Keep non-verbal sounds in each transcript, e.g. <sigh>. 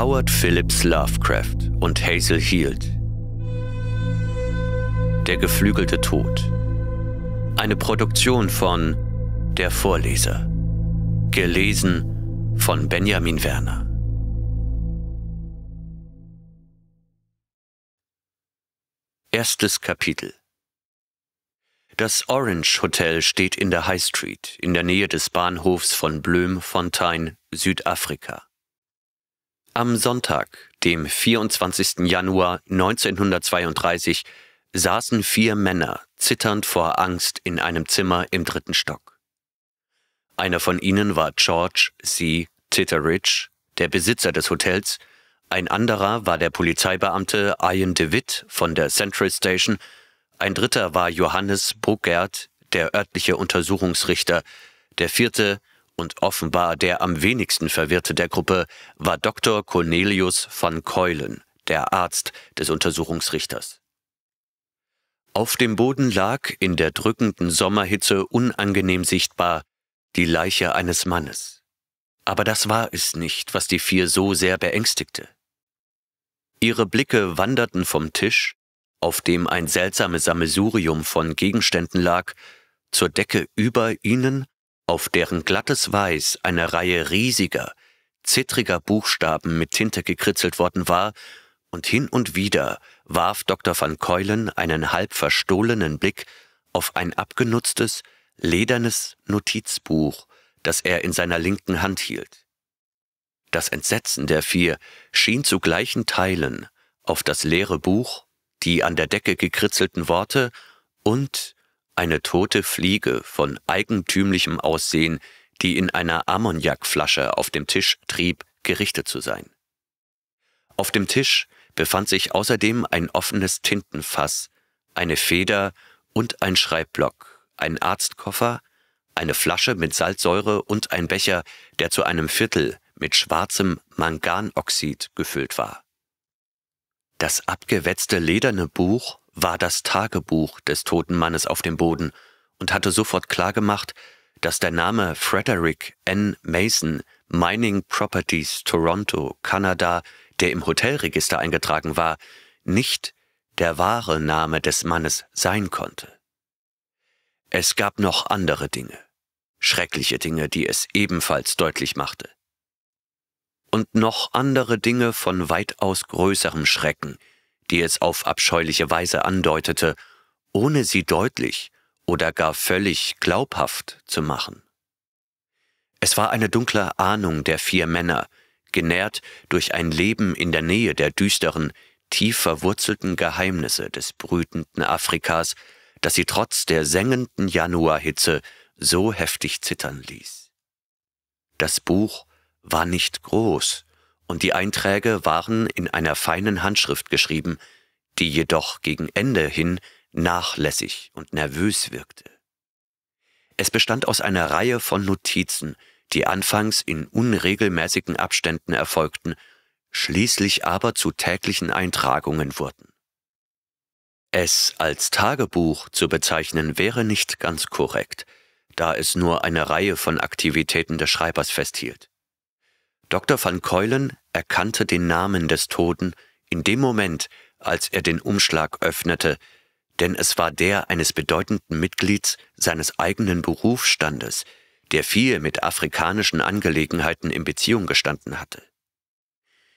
Howard Phillips Lovecraft und Hazel Heald. Der geflügelte Tod. Eine Produktion von Der Vorleser. Gelesen von Benjamin Werner. Erstes Kapitel Das Orange Hotel steht in der High Street in der Nähe des Bahnhofs von Blömfontein, Südafrika. Am Sonntag, dem 24. Januar 1932, saßen vier Männer zitternd vor Angst in einem Zimmer im dritten Stock. Einer von ihnen war George C. Titteridge, der Besitzer des Hotels, ein anderer war der Polizeibeamte Ian DeWitt von der Central Station, ein dritter war Johannes Bruckert, der örtliche Untersuchungsrichter, der vierte und offenbar der am wenigsten verwirrte der Gruppe war Dr. Cornelius von Keulen, der Arzt des Untersuchungsrichters. Auf dem Boden lag, in der drückenden Sommerhitze unangenehm sichtbar, die Leiche eines Mannes. Aber das war es nicht, was die vier so sehr beängstigte. Ihre Blicke wanderten vom Tisch, auf dem ein seltsames Sammelsurium von Gegenständen lag, zur Decke über ihnen auf deren glattes Weiß eine Reihe riesiger, zittriger Buchstaben mit Tinte gekritzelt worden war, und hin und wieder warf Dr. van Keulen einen halb verstohlenen Blick auf ein abgenutztes, ledernes Notizbuch, das er in seiner linken Hand hielt. Das Entsetzen der vier schien zu gleichen Teilen auf das leere Buch, die an der Decke gekritzelten Worte und eine tote Fliege von eigentümlichem Aussehen, die in einer Ammoniakflasche auf dem Tisch trieb, gerichtet zu sein. Auf dem Tisch befand sich außerdem ein offenes Tintenfass, eine Feder und ein Schreibblock, ein Arztkoffer, eine Flasche mit Salzsäure und ein Becher, der zu einem Viertel mit schwarzem Manganoxid gefüllt war. Das abgewetzte lederne Buch war das Tagebuch des toten Mannes auf dem Boden und hatte sofort klargemacht, dass der Name Frederick N. Mason Mining Properties Toronto, Kanada, der im Hotelregister eingetragen war, nicht der wahre Name des Mannes sein konnte. Es gab noch andere Dinge, schreckliche Dinge, die es ebenfalls deutlich machte. Und noch andere Dinge von weitaus größerem Schrecken – die es auf abscheuliche Weise andeutete, ohne sie deutlich oder gar völlig glaubhaft zu machen. Es war eine dunkle Ahnung der vier Männer, genährt durch ein Leben in der Nähe der düsteren, tief verwurzelten Geheimnisse des brütenden Afrikas, das sie trotz der sengenden Januarhitze so heftig zittern ließ. Das Buch war nicht groß, und die Einträge waren in einer feinen Handschrift geschrieben, die jedoch gegen Ende hin nachlässig und nervös wirkte. Es bestand aus einer Reihe von Notizen, die anfangs in unregelmäßigen Abständen erfolgten, schließlich aber zu täglichen Eintragungen wurden. Es als Tagebuch zu bezeichnen wäre nicht ganz korrekt, da es nur eine Reihe von Aktivitäten des Schreibers festhielt. Dr. van Keulen erkannte den Namen des Toten in dem Moment, als er den Umschlag öffnete, denn es war der eines bedeutenden Mitglieds seines eigenen Berufsstandes, der viel mit afrikanischen Angelegenheiten in Beziehung gestanden hatte.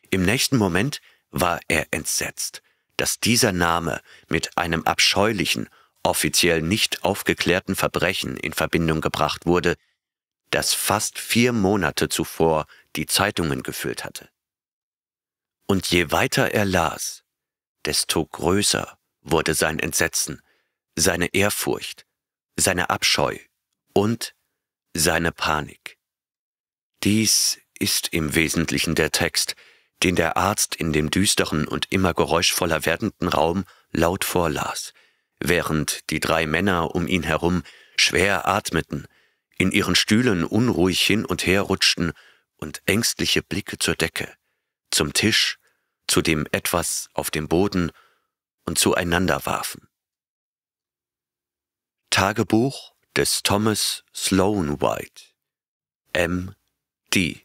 Im nächsten Moment war er entsetzt, dass dieser Name mit einem abscheulichen, offiziell nicht aufgeklärten Verbrechen in Verbindung gebracht wurde, das fast vier Monate zuvor die Zeitungen gefüllt hatte. Und je weiter er las, desto größer wurde sein Entsetzen, seine Ehrfurcht, seine Abscheu und seine Panik. Dies ist im Wesentlichen der Text, den der Arzt in dem düsteren und immer geräuschvoller werdenden Raum laut vorlas, während die drei Männer um ihn herum schwer atmeten, in ihren Stühlen unruhig hin und her rutschten und ängstliche Blicke zur Decke, zum Tisch, zu dem etwas auf dem Boden und zueinander warfen. Tagebuch des Thomas Sloan White M.D.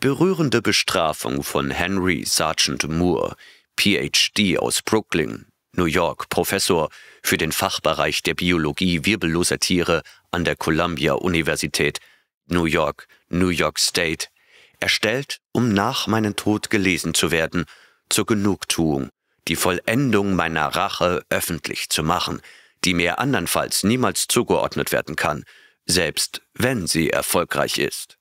Berührende Bestrafung von Henry Sargent Moore, PhD aus Brooklyn, New York, Professor für den Fachbereich der Biologie wirbelloser Tiere an der Columbia Universität, New York, New York State, erstellt, um nach meinem Tod gelesen zu werden, zur Genugtuung, die Vollendung meiner Rache öffentlich zu machen, die mir andernfalls niemals zugeordnet werden kann, selbst wenn sie erfolgreich ist.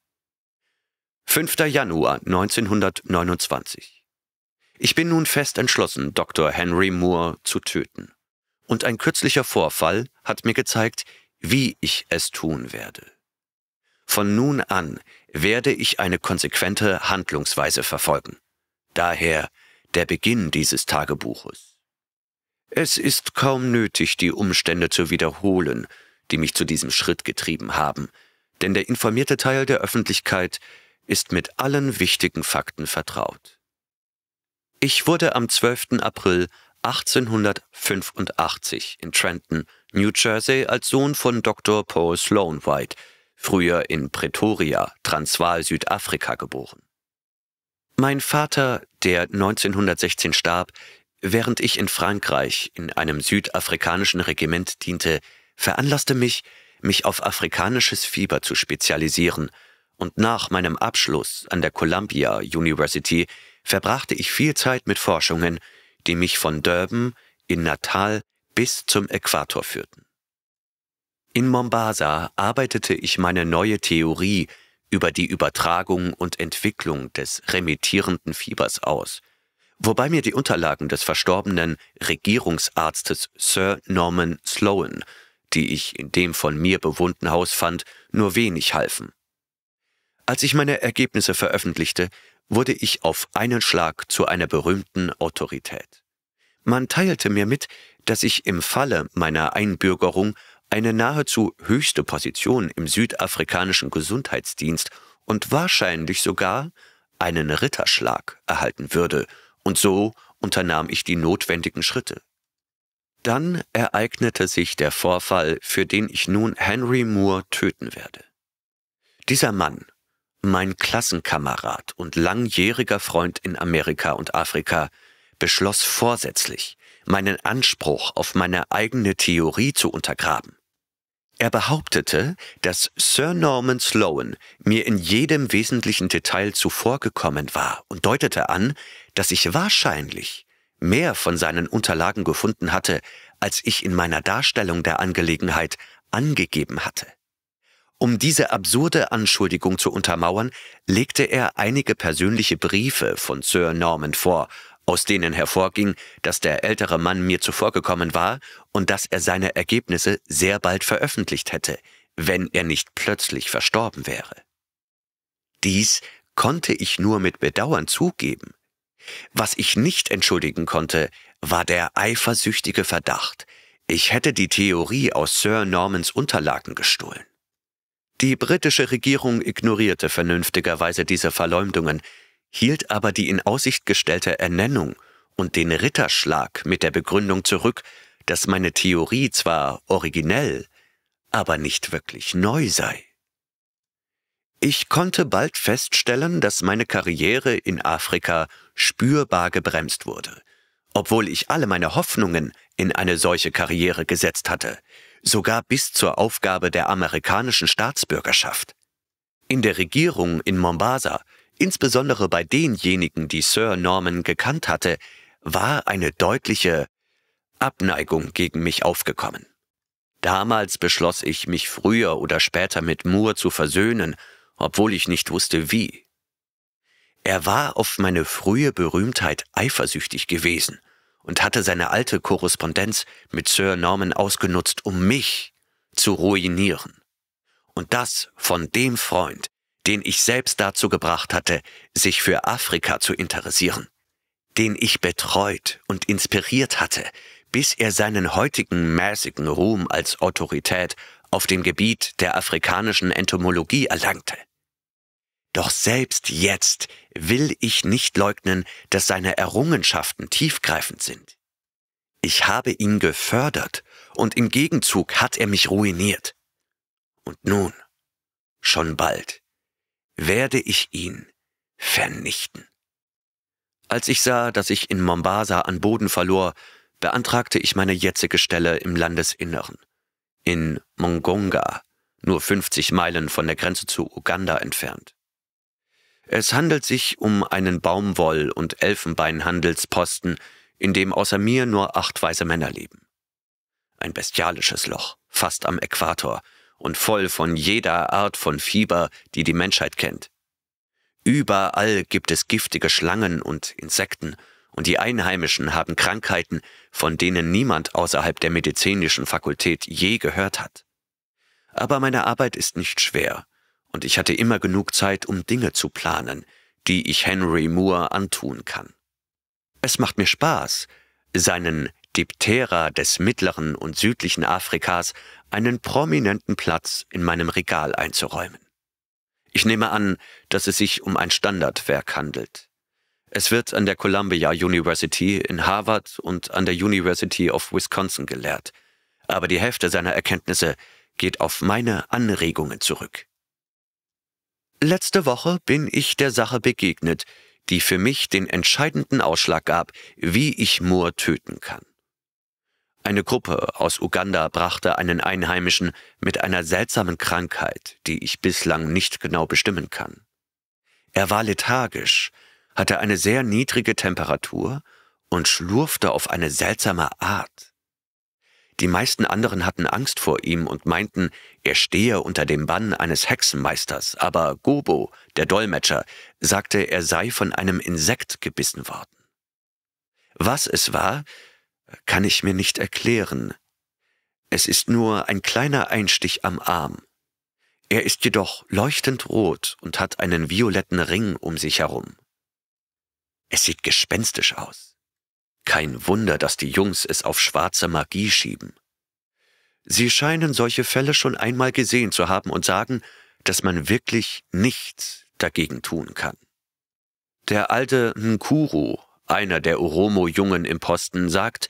5. Januar 1929 Ich bin nun fest entschlossen, Dr. Henry Moore zu töten. Und ein kürzlicher Vorfall hat mir gezeigt, wie ich es tun werde. Von nun an werde ich eine konsequente Handlungsweise verfolgen. Daher der Beginn dieses Tagebuches. Es ist kaum nötig, die Umstände zu wiederholen, die mich zu diesem Schritt getrieben haben, denn der informierte Teil der Öffentlichkeit ist mit allen wichtigen Fakten vertraut. Ich wurde am 12. April 1885 in Trenton, New Jersey als Sohn von Dr. Paul Sloan White, früher in Pretoria, Transvaal, Südafrika geboren. Mein Vater, der 1916 starb, während ich in Frankreich in einem südafrikanischen Regiment diente, veranlasste mich, mich auf afrikanisches Fieber zu spezialisieren, und nach meinem Abschluss an der Columbia University verbrachte ich viel Zeit mit Forschungen, die mich von Durban in Natal bis zum Äquator führten. In Mombasa arbeitete ich meine neue Theorie über die Übertragung und Entwicklung des remittierenden Fiebers aus, wobei mir die Unterlagen des verstorbenen Regierungsarztes Sir Norman Sloan, die ich in dem von mir bewohnten Haus fand, nur wenig halfen. Als ich meine Ergebnisse veröffentlichte, wurde ich auf einen Schlag zu einer berühmten Autorität. Man teilte mir mit, dass ich im Falle meiner Einbürgerung eine nahezu höchste Position im südafrikanischen Gesundheitsdienst und wahrscheinlich sogar einen Ritterschlag erhalten würde, und so unternahm ich die notwendigen Schritte. Dann ereignete sich der Vorfall, für den ich nun Henry Moore töten werde. Dieser Mann, mein Klassenkamerad und langjähriger Freund in Amerika und Afrika, beschloss vorsätzlich, meinen Anspruch auf meine eigene Theorie zu untergraben. Er behauptete, dass Sir Norman Sloan mir in jedem wesentlichen Detail zuvorgekommen war und deutete an, dass ich wahrscheinlich mehr von seinen Unterlagen gefunden hatte, als ich in meiner Darstellung der Angelegenheit angegeben hatte. Um diese absurde Anschuldigung zu untermauern, legte er einige persönliche Briefe von Sir Norman vor aus denen hervorging, dass der ältere Mann mir zuvorgekommen war und dass er seine Ergebnisse sehr bald veröffentlicht hätte, wenn er nicht plötzlich verstorben wäre. Dies konnte ich nur mit Bedauern zugeben. Was ich nicht entschuldigen konnte, war der eifersüchtige Verdacht, ich hätte die Theorie aus Sir Normans Unterlagen gestohlen. Die britische Regierung ignorierte vernünftigerweise diese Verleumdungen, hielt aber die in Aussicht gestellte Ernennung und den Ritterschlag mit der Begründung zurück, dass meine Theorie zwar originell, aber nicht wirklich neu sei. Ich konnte bald feststellen, dass meine Karriere in Afrika spürbar gebremst wurde, obwohl ich alle meine Hoffnungen in eine solche Karriere gesetzt hatte, sogar bis zur Aufgabe der amerikanischen Staatsbürgerschaft. In der Regierung in Mombasa Insbesondere bei denjenigen, die Sir Norman gekannt hatte, war eine deutliche Abneigung gegen mich aufgekommen. Damals beschloss ich, mich früher oder später mit Moore zu versöhnen, obwohl ich nicht wusste wie. Er war auf meine frühe Berühmtheit eifersüchtig gewesen und hatte seine alte Korrespondenz mit Sir Norman ausgenutzt, um mich zu ruinieren. Und das von dem Freund, den ich selbst dazu gebracht hatte, sich für Afrika zu interessieren, den ich betreut und inspiriert hatte, bis er seinen heutigen mäßigen Ruhm als Autorität auf dem Gebiet der afrikanischen Entomologie erlangte. Doch selbst jetzt will ich nicht leugnen, dass seine Errungenschaften tiefgreifend sind. Ich habe ihn gefördert und im Gegenzug hat er mich ruiniert. Und nun, schon bald, werde ich ihn vernichten. Als ich sah, dass ich in Mombasa an Boden verlor, beantragte ich meine jetzige Stelle im Landesinneren. In Mongonga, nur 50 Meilen von der Grenze zu Uganda entfernt. Es handelt sich um einen Baumwoll- und Elfenbeinhandelsposten, in dem außer mir nur acht weiße Männer leben. Ein bestialisches Loch, fast am Äquator, und voll von jeder Art von Fieber, die die Menschheit kennt. Überall gibt es giftige Schlangen und Insekten, und die Einheimischen haben Krankheiten, von denen niemand außerhalb der medizinischen Fakultät je gehört hat. Aber meine Arbeit ist nicht schwer, und ich hatte immer genug Zeit, um Dinge zu planen, die ich Henry Moore antun kann. Es macht mir Spaß, seinen Diptera des mittleren und südlichen Afrikas einen prominenten Platz in meinem Regal einzuräumen. Ich nehme an, dass es sich um ein Standardwerk handelt. Es wird an der Columbia University in Harvard und an der University of Wisconsin gelehrt, aber die Hälfte seiner Erkenntnisse geht auf meine Anregungen zurück. Letzte Woche bin ich der Sache begegnet, die für mich den entscheidenden Ausschlag gab, wie ich Moore töten kann. Eine Gruppe aus Uganda brachte einen Einheimischen mit einer seltsamen Krankheit, die ich bislang nicht genau bestimmen kann. Er war lethargisch, hatte eine sehr niedrige Temperatur und schlurfte auf eine seltsame Art. Die meisten anderen hatten Angst vor ihm und meinten, er stehe unter dem Bann eines Hexenmeisters, aber Gobo, der Dolmetscher, sagte, er sei von einem Insekt gebissen worden. Was es war, kann ich mir nicht erklären. Es ist nur ein kleiner Einstich am Arm. Er ist jedoch leuchtend rot und hat einen violetten Ring um sich herum. Es sieht gespenstisch aus. Kein Wunder, dass die Jungs es auf schwarze Magie schieben. Sie scheinen solche Fälle schon einmal gesehen zu haben und sagen, dass man wirklich nichts dagegen tun kann. Der alte Nkuru einer der Oromo-Jungen im Posten, sagt,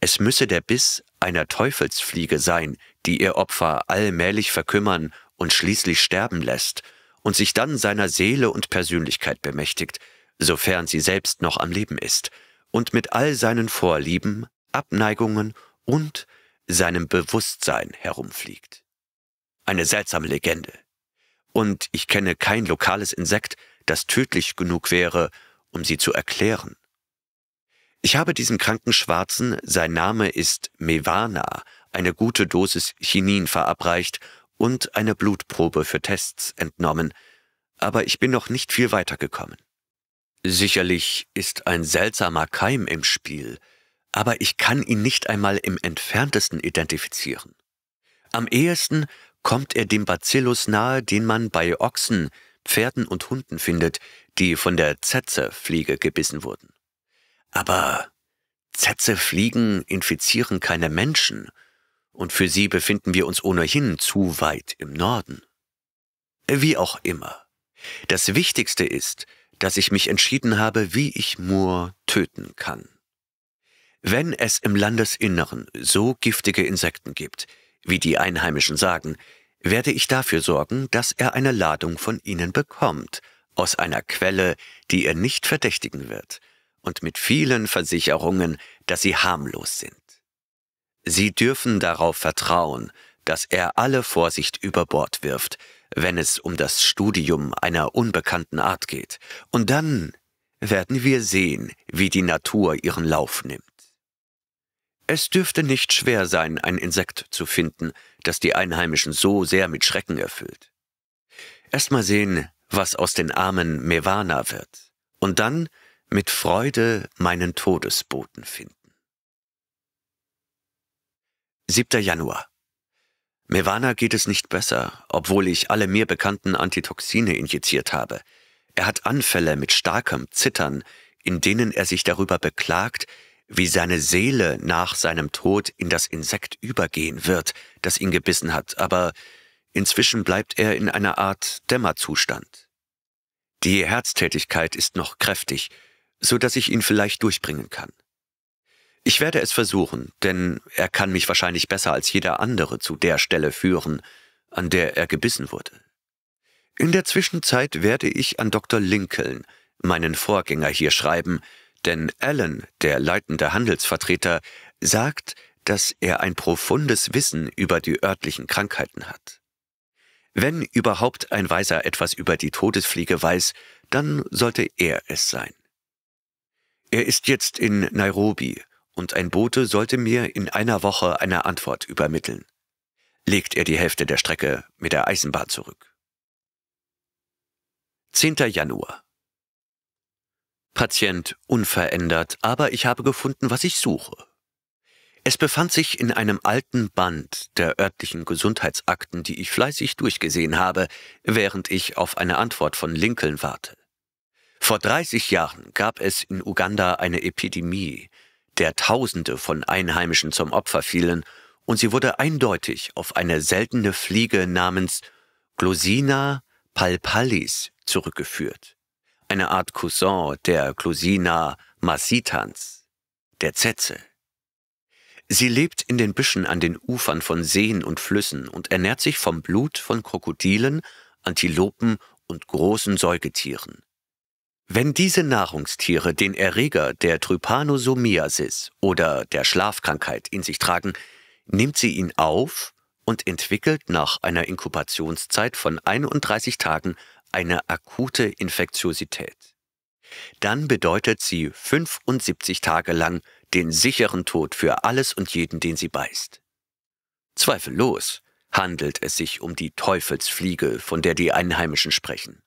es müsse der Biss einer Teufelsfliege sein, die ihr Opfer allmählich verkümmern und schließlich sterben lässt und sich dann seiner Seele und Persönlichkeit bemächtigt, sofern sie selbst noch am Leben ist, und mit all seinen Vorlieben, Abneigungen und seinem Bewusstsein herumfliegt. Eine seltsame Legende. Und ich kenne kein lokales Insekt, das tödlich genug wäre, um sie zu erklären. Ich habe diesem kranken Schwarzen, sein Name ist Mevana, eine gute Dosis Chinin verabreicht und eine Blutprobe für Tests entnommen, aber ich bin noch nicht viel weitergekommen. Sicherlich ist ein seltsamer Keim im Spiel, aber ich kann ihn nicht einmal im entferntesten identifizieren. Am ehesten kommt er dem Bacillus nahe, den man bei Ochsen, Pferden und Hunden findet, die von der zetze gebissen wurden. Aber Zetze fliegen, infizieren keine Menschen, und für sie befinden wir uns ohnehin zu weit im Norden. Wie auch immer. Das Wichtigste ist, dass ich mich entschieden habe, wie ich Moore töten kann. Wenn es im Landesinneren so giftige Insekten gibt, wie die Einheimischen sagen, werde ich dafür sorgen, dass er eine Ladung von ihnen bekommt, aus einer Quelle, die er nicht verdächtigen wird, und mit vielen Versicherungen, dass sie harmlos sind. Sie dürfen darauf vertrauen, dass er alle Vorsicht über Bord wirft, wenn es um das Studium einer unbekannten Art geht, und dann werden wir sehen, wie die Natur ihren Lauf nimmt. Es dürfte nicht schwer sein, ein Insekt zu finden, das die Einheimischen so sehr mit Schrecken erfüllt. Erst mal sehen, was aus den armen Mewana wird, und dann mit Freude meinen Todesboten finden. 7. Januar. Mevana geht es nicht besser, obwohl ich alle mir bekannten Antitoxine injiziert habe. Er hat Anfälle mit starkem Zittern, in denen er sich darüber beklagt, wie seine Seele nach seinem Tod in das Insekt übergehen wird, das ihn gebissen hat, aber inzwischen bleibt er in einer Art Dämmerzustand. Die Herztätigkeit ist noch kräftig, so dass ich ihn vielleicht durchbringen kann. Ich werde es versuchen, denn er kann mich wahrscheinlich besser als jeder andere zu der Stelle führen, an der er gebissen wurde. In der Zwischenzeit werde ich an Dr. Lincoln, meinen Vorgänger, hier schreiben, denn Allen, der leitende Handelsvertreter, sagt, dass er ein profundes Wissen über die örtlichen Krankheiten hat. Wenn überhaupt ein Weiser etwas über die Todesfliege weiß, dann sollte er es sein. Er ist jetzt in Nairobi und ein Bote sollte mir in einer Woche eine Antwort übermitteln. Legt er die Hälfte der Strecke mit der Eisenbahn zurück. 10. Januar. Patient unverändert, aber ich habe gefunden, was ich suche. Es befand sich in einem alten Band der örtlichen Gesundheitsakten, die ich fleißig durchgesehen habe, während ich auf eine Antwort von Lincoln warte. Vor 30 Jahren gab es in Uganda eine Epidemie, der Tausende von Einheimischen zum Opfer fielen, und sie wurde eindeutig auf eine seltene Fliege namens Glossina palpalis zurückgeführt, eine Art Cousin der Glossina massitans, der Zetze. Sie lebt in den Büschen an den Ufern von Seen und Flüssen und ernährt sich vom Blut von Krokodilen, Antilopen und großen Säugetieren. Wenn diese Nahrungstiere den Erreger der Trypanosomiasis oder der Schlafkrankheit in sich tragen, nimmt sie ihn auf und entwickelt nach einer Inkubationszeit von 31 Tagen eine akute Infektiosität. Dann bedeutet sie 75 Tage lang den sicheren Tod für alles und jeden, den sie beißt. Zweifellos handelt es sich um die Teufelsfliege, von der die Einheimischen sprechen.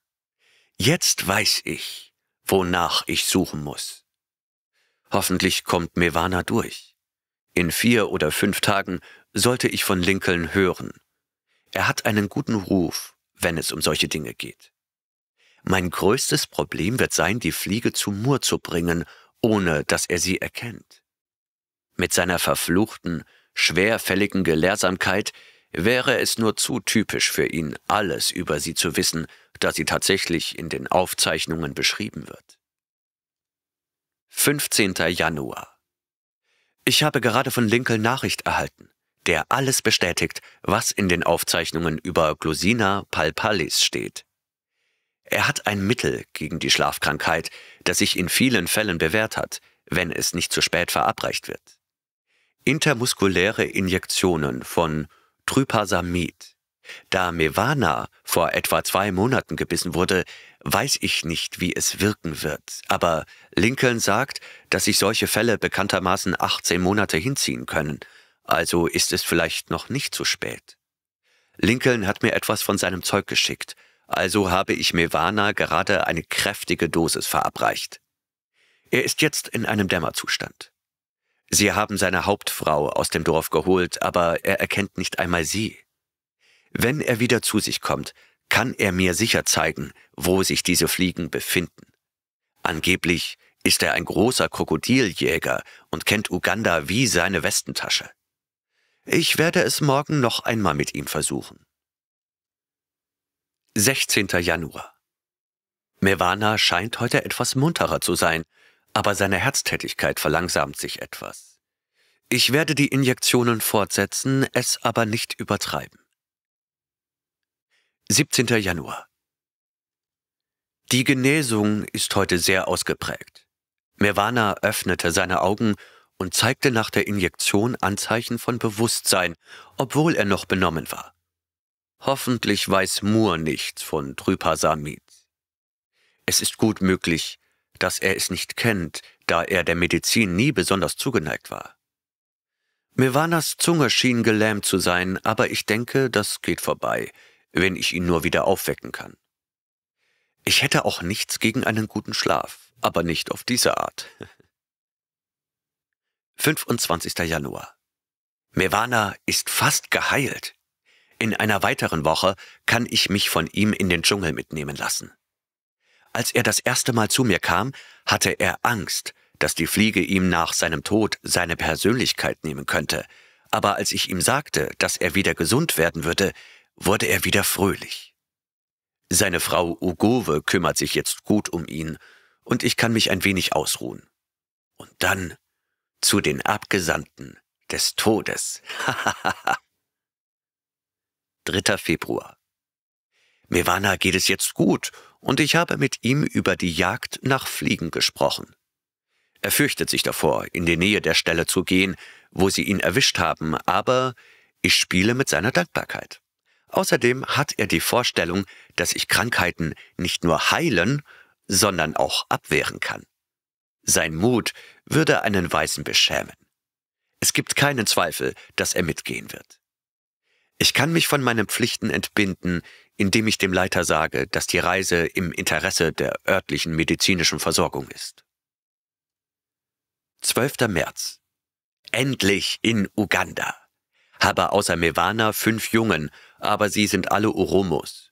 Jetzt weiß ich, wonach ich suchen muss. Hoffentlich kommt Mevana durch. In vier oder fünf Tagen sollte ich von Lincoln hören. Er hat einen guten Ruf, wenn es um solche Dinge geht. Mein größtes Problem wird sein, die Fliege zu Moore zu bringen, ohne dass er sie erkennt. Mit seiner verfluchten, schwerfälligen Gelehrsamkeit Wäre es nur zu typisch für ihn, alles über sie zu wissen, da sie tatsächlich in den Aufzeichnungen beschrieben wird. 15. Januar Ich habe gerade von Lincoln Nachricht erhalten, der alles bestätigt, was in den Aufzeichnungen über Glosina palpalis steht. Er hat ein Mittel gegen die Schlafkrankheit, das sich in vielen Fällen bewährt hat, wenn es nicht zu spät verabreicht wird. Intermuskuläre Injektionen von Trypasamid. Da Mevana vor etwa zwei Monaten gebissen wurde, weiß ich nicht, wie es wirken wird, aber Lincoln sagt, dass sich solche Fälle bekanntermaßen 18 Monate hinziehen können, also ist es vielleicht noch nicht zu spät. Lincoln hat mir etwas von seinem Zeug geschickt, also habe ich Mevana gerade eine kräftige Dosis verabreicht. Er ist jetzt in einem Dämmerzustand. Sie haben seine Hauptfrau aus dem Dorf geholt, aber er erkennt nicht einmal sie. Wenn er wieder zu sich kommt, kann er mir sicher zeigen, wo sich diese Fliegen befinden. Angeblich ist er ein großer Krokodiljäger und kennt Uganda wie seine Westentasche. Ich werde es morgen noch einmal mit ihm versuchen. 16. Januar. Mewana scheint heute etwas munterer zu sein, aber seine Herztätigkeit verlangsamt sich etwas. Ich werde die Injektionen fortsetzen, es aber nicht übertreiben. 17. Januar. Die Genesung ist heute sehr ausgeprägt. Nirvana öffnete seine Augen und zeigte nach der Injektion Anzeichen von Bewusstsein, obwohl er noch benommen war. Hoffentlich weiß Moore nichts von Trypasamid. Es ist gut möglich, dass er es nicht kennt, da er der Medizin nie besonders zugeneigt war. Mevanas Zunge schien gelähmt zu sein, aber ich denke, das geht vorbei, wenn ich ihn nur wieder aufwecken kann. Ich hätte auch nichts gegen einen guten Schlaf, aber nicht auf diese Art. 25. <laughs> Januar. Mevana ist fast geheilt. In einer weiteren Woche kann ich mich von ihm in den Dschungel mitnehmen lassen. Als er das erste Mal zu mir kam, hatte er Angst, dass die Fliege ihm nach seinem Tod seine Persönlichkeit nehmen könnte. Aber als ich ihm sagte, dass er wieder gesund werden würde, wurde er wieder fröhlich. Seine Frau Ugove kümmert sich jetzt gut um ihn, und ich kann mich ein wenig ausruhen. Und dann zu den Abgesandten des Todes. 3. <laughs> Februar. Mevana geht es jetzt gut und ich habe mit ihm über die Jagd nach Fliegen gesprochen. Er fürchtet sich davor, in die Nähe der Stelle zu gehen, wo sie ihn erwischt haben, aber ich spiele mit seiner Dankbarkeit. Außerdem hat er die Vorstellung, dass ich Krankheiten nicht nur heilen, sondern auch abwehren kann. Sein Mut würde einen Weißen beschämen. Es gibt keinen Zweifel, dass er mitgehen wird. Ich kann mich von meinen Pflichten entbinden, indem ich dem Leiter sage, dass die Reise im Interesse der örtlichen medizinischen Versorgung ist. 12. März. Endlich in Uganda. Habe außer Mewana fünf Jungen, aber sie sind alle Oromos.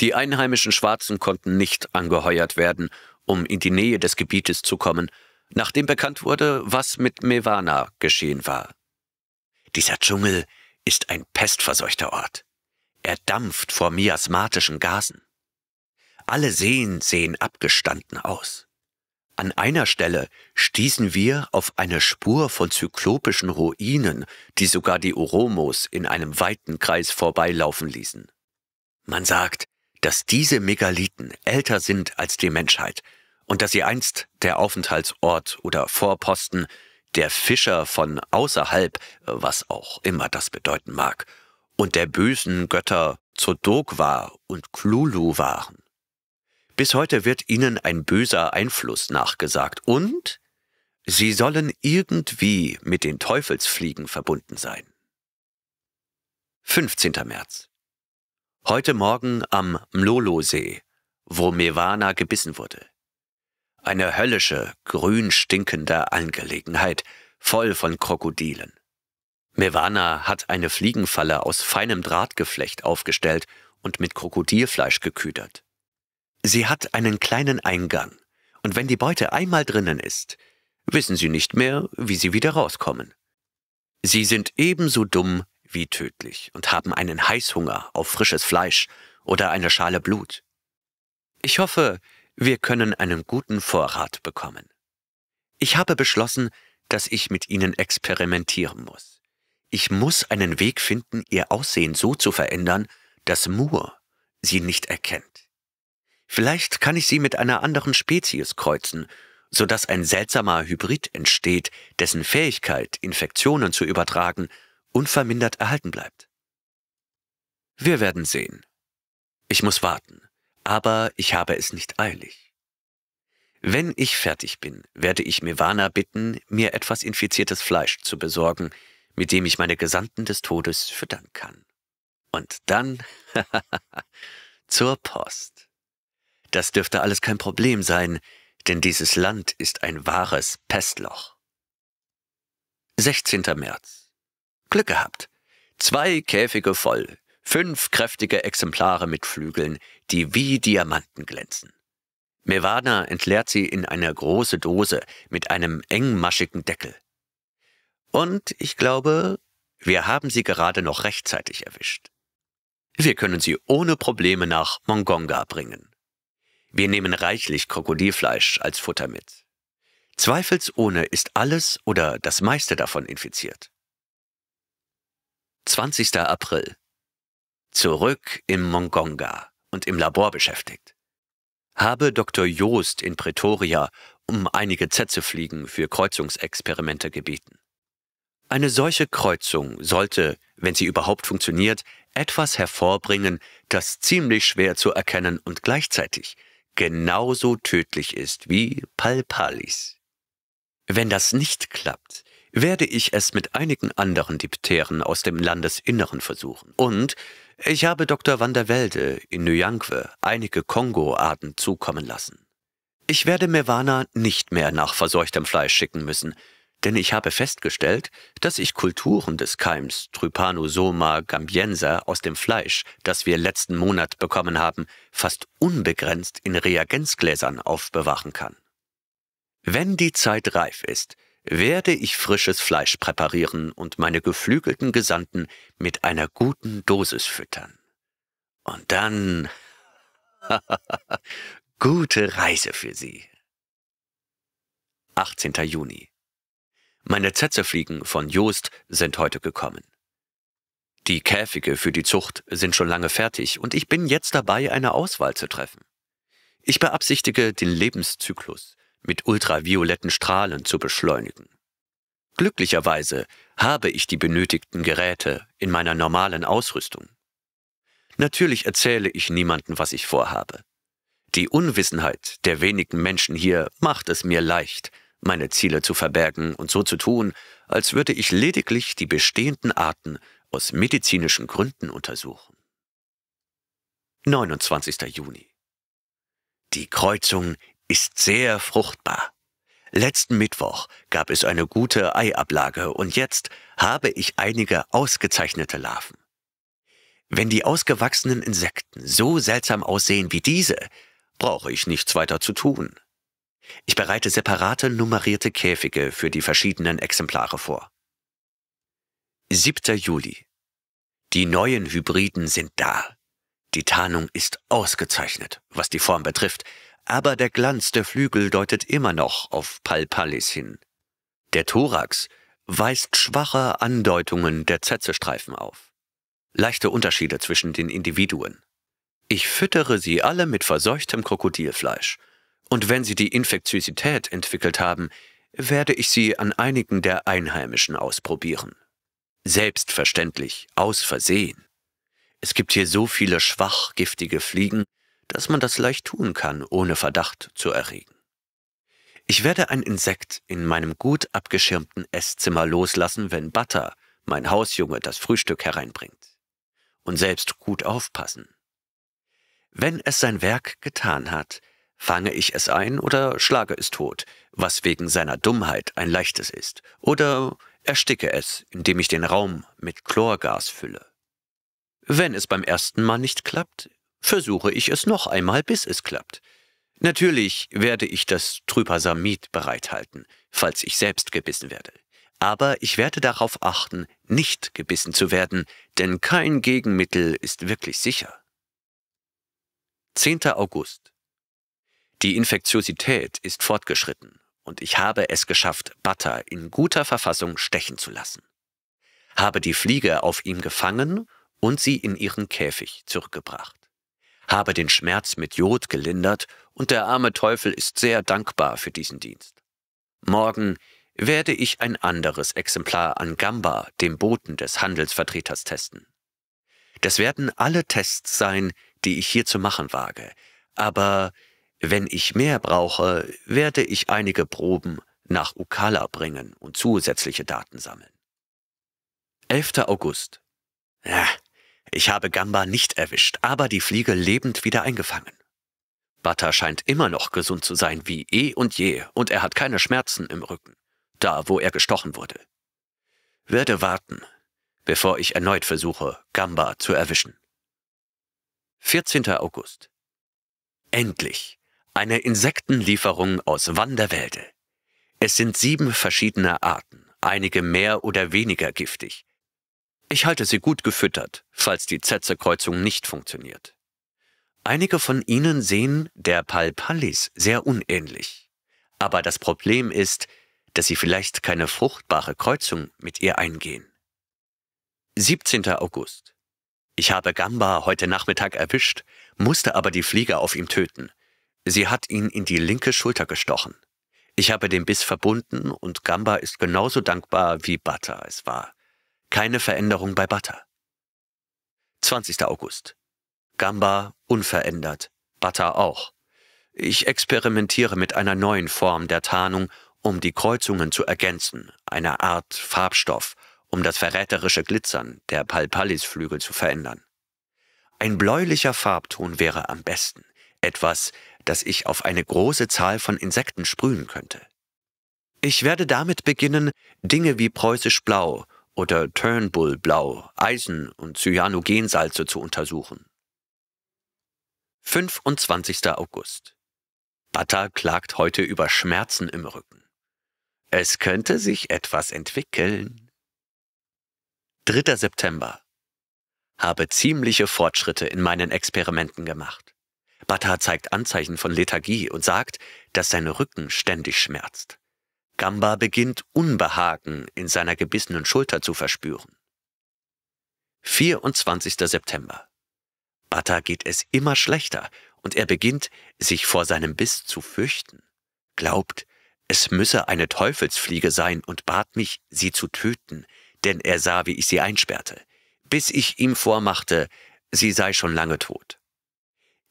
Die einheimischen Schwarzen konnten nicht angeheuert werden, um in die Nähe des Gebietes zu kommen, nachdem bekannt wurde, was mit Mewana geschehen war. Dieser Dschungel ist ein pestverseuchter Ort erdampft vor miasmatischen Gasen. Alle Seen sehen abgestanden aus. An einer Stelle stießen wir auf eine Spur von zyklopischen Ruinen, die sogar die Oromos in einem weiten Kreis vorbeilaufen ließen. Man sagt, dass diese Megalithen älter sind als die Menschheit und dass sie einst der Aufenthaltsort oder Vorposten der Fischer von außerhalb, was auch immer das bedeuten mag, und der bösen Götter Zodogwa und Klulu waren. Bis heute wird ihnen ein böser Einfluss nachgesagt und sie sollen irgendwie mit den Teufelsfliegen verbunden sein. 15. März. Heute Morgen am Mlolo-See, wo Mewana gebissen wurde. Eine höllische, grün stinkende Angelegenheit, voll von Krokodilen. Mewana hat eine Fliegenfalle aus feinem Drahtgeflecht aufgestellt und mit Krokodilfleisch geküdert. Sie hat einen kleinen Eingang, und wenn die Beute einmal drinnen ist, wissen sie nicht mehr, wie sie wieder rauskommen. Sie sind ebenso dumm wie tödlich und haben einen Heißhunger auf frisches Fleisch oder eine Schale Blut. Ich hoffe, wir können einen guten Vorrat bekommen. Ich habe beschlossen, dass ich mit ihnen experimentieren muss. Ich muss einen Weg finden, ihr Aussehen so zu verändern, dass Moore sie nicht erkennt. Vielleicht kann ich sie mit einer anderen Spezies kreuzen, sodass ein seltsamer Hybrid entsteht, dessen Fähigkeit, Infektionen zu übertragen, unvermindert erhalten bleibt. Wir werden sehen. Ich muss warten, aber ich habe es nicht eilig. Wenn ich fertig bin, werde ich Mivana bitten, mir etwas infiziertes Fleisch zu besorgen, mit dem ich meine Gesandten des Todes füttern kann. Und dann <laughs> zur Post. Das dürfte alles kein Problem sein, denn dieses Land ist ein wahres Pestloch. 16. März. Glück gehabt. Zwei Käfige voll, fünf kräftige Exemplare mit Flügeln, die wie Diamanten glänzen. Mevana entleert sie in eine große Dose mit einem engmaschigen Deckel. Und ich glaube, wir haben sie gerade noch rechtzeitig erwischt. Wir können sie ohne Probleme nach Mongonga bringen. Wir nehmen reichlich Krokodilfleisch als Futter mit. Zweifelsohne ist alles oder das meiste davon infiziert. 20. April. Zurück im Mongonga und im Labor beschäftigt. Habe Dr. Joost in Pretoria um einige Zetzefliegen für Kreuzungsexperimente gebeten. Eine solche Kreuzung sollte, wenn sie überhaupt funktioniert, etwas hervorbringen, das ziemlich schwer zu erkennen und gleichzeitig genauso tödlich ist wie Palpalis. Wenn das nicht klappt, werde ich es mit einigen anderen Dipteren aus dem Landesinneren versuchen. Und ich habe Dr. van der Welde in Nyankwe einige Kongo-Arten zukommen lassen. Ich werde Mewana nicht mehr nach verseuchtem Fleisch schicken müssen, denn ich habe festgestellt, dass ich Kulturen des Keims Trypanosoma gambiensa aus dem Fleisch, das wir letzten Monat bekommen haben, fast unbegrenzt in Reagenzgläsern aufbewahren kann. Wenn die Zeit reif ist, werde ich frisches Fleisch präparieren und meine geflügelten Gesandten mit einer guten Dosis füttern. Und dann <laughs> gute Reise für sie. 18. Juni meine Zetzefliegen von Joost sind heute gekommen. Die Käfige für die Zucht sind schon lange fertig und ich bin jetzt dabei, eine Auswahl zu treffen. Ich beabsichtige, den Lebenszyklus mit ultravioletten Strahlen zu beschleunigen. Glücklicherweise habe ich die benötigten Geräte in meiner normalen Ausrüstung. Natürlich erzähle ich niemandem, was ich vorhabe. Die Unwissenheit der wenigen Menschen hier macht es mir leicht, meine Ziele zu verbergen und so zu tun, als würde ich lediglich die bestehenden Arten aus medizinischen Gründen untersuchen. 29. Juni Die Kreuzung ist sehr fruchtbar. Letzten Mittwoch gab es eine gute Eiablage und jetzt habe ich einige ausgezeichnete Larven. Wenn die ausgewachsenen Insekten so seltsam aussehen wie diese, brauche ich nichts weiter zu tun. Ich bereite separate nummerierte Käfige für die verschiedenen Exemplare vor. 7. Juli. Die neuen Hybriden sind da. Die Tarnung ist ausgezeichnet, was die Form betrifft, aber der Glanz der Flügel deutet immer noch auf Palpalis hin. Der Thorax weist schwache Andeutungen der Zetzestreifen auf. Leichte Unterschiede zwischen den Individuen. Ich füttere sie alle mit verseuchtem Krokodilfleisch – und wenn sie die Infektiosität entwickelt haben, werde ich sie an einigen der Einheimischen ausprobieren. Selbstverständlich, aus Versehen. Es gibt hier so viele schwach giftige Fliegen, dass man das leicht tun kann, ohne Verdacht zu erregen. Ich werde ein Insekt in meinem gut abgeschirmten Esszimmer loslassen, wenn Butter, mein Hausjunge, das Frühstück hereinbringt. Und selbst gut aufpassen. Wenn es sein Werk getan hat, Fange ich es ein oder schlage es tot, was wegen seiner Dummheit ein leichtes ist, oder ersticke es, indem ich den Raum mit Chlorgas fülle. Wenn es beim ersten Mal nicht klappt, versuche ich es noch einmal, bis es klappt. Natürlich werde ich das Trypasamid bereithalten, falls ich selbst gebissen werde. Aber ich werde darauf achten, nicht gebissen zu werden, denn kein Gegenmittel ist wirklich sicher. 10. August die Infektiosität ist fortgeschritten und ich habe es geschafft, Butter in guter Verfassung stechen zu lassen. Habe die Fliege auf ihm gefangen und sie in ihren Käfig zurückgebracht. Habe den Schmerz mit Jod gelindert und der arme Teufel ist sehr dankbar für diesen Dienst. Morgen werde ich ein anderes Exemplar an Gamba, dem Boten des Handelsvertreters, testen. Das werden alle Tests sein, die ich hier zu machen wage, aber wenn ich mehr brauche, werde ich einige Proben nach Ukala bringen und zusätzliche Daten sammeln. 11. August. Ja, ich habe Gamba nicht erwischt, aber die Fliege lebend wieder eingefangen. Butter scheint immer noch gesund zu sein wie eh und je und er hat keine Schmerzen im Rücken, da wo er gestochen wurde. Werde warten, bevor ich erneut versuche, Gamba zu erwischen. 14. August. Endlich! Eine Insektenlieferung aus Wanderwälde. Es sind sieben verschiedene Arten, einige mehr oder weniger giftig. Ich halte sie gut gefüttert, falls die zetze nicht funktioniert. Einige von ihnen sehen der Palpallis sehr unähnlich. Aber das Problem ist, dass sie vielleicht keine fruchtbare Kreuzung mit ihr eingehen. 17. August. Ich habe Gamba heute Nachmittag erwischt, musste aber die Flieger auf ihm töten – Sie hat ihn in die linke Schulter gestochen. Ich habe den Biss verbunden und Gamba ist genauso dankbar, wie Butter es war. Keine Veränderung bei Butter. 20. August. Gamba unverändert, Butter auch. Ich experimentiere mit einer neuen Form der Tarnung, um die Kreuzungen zu ergänzen, einer Art Farbstoff, um das verräterische Glitzern der Palpalis-Flügel zu verändern. Ein bläulicher Farbton wäre am besten, etwas, das ich auf eine große Zahl von Insekten sprühen könnte. Ich werde damit beginnen, Dinge wie preußisch Blau oder Turnbull Blau, Eisen und Cyanogensalze zu untersuchen. 25. August. Butter klagt heute über Schmerzen im Rücken. Es könnte sich etwas entwickeln. 3. September. Habe ziemliche Fortschritte in meinen Experimenten gemacht. Bata zeigt Anzeichen von Lethargie und sagt, dass sein Rücken ständig schmerzt. Gamba beginnt Unbehagen in seiner gebissenen Schulter zu verspüren. 24. September. Bata geht es immer schlechter und er beginnt, sich vor seinem Biss zu fürchten, glaubt, es müsse eine Teufelsfliege sein und bat mich, sie zu töten, denn er sah, wie ich sie einsperrte, bis ich ihm vormachte, sie sei schon lange tot.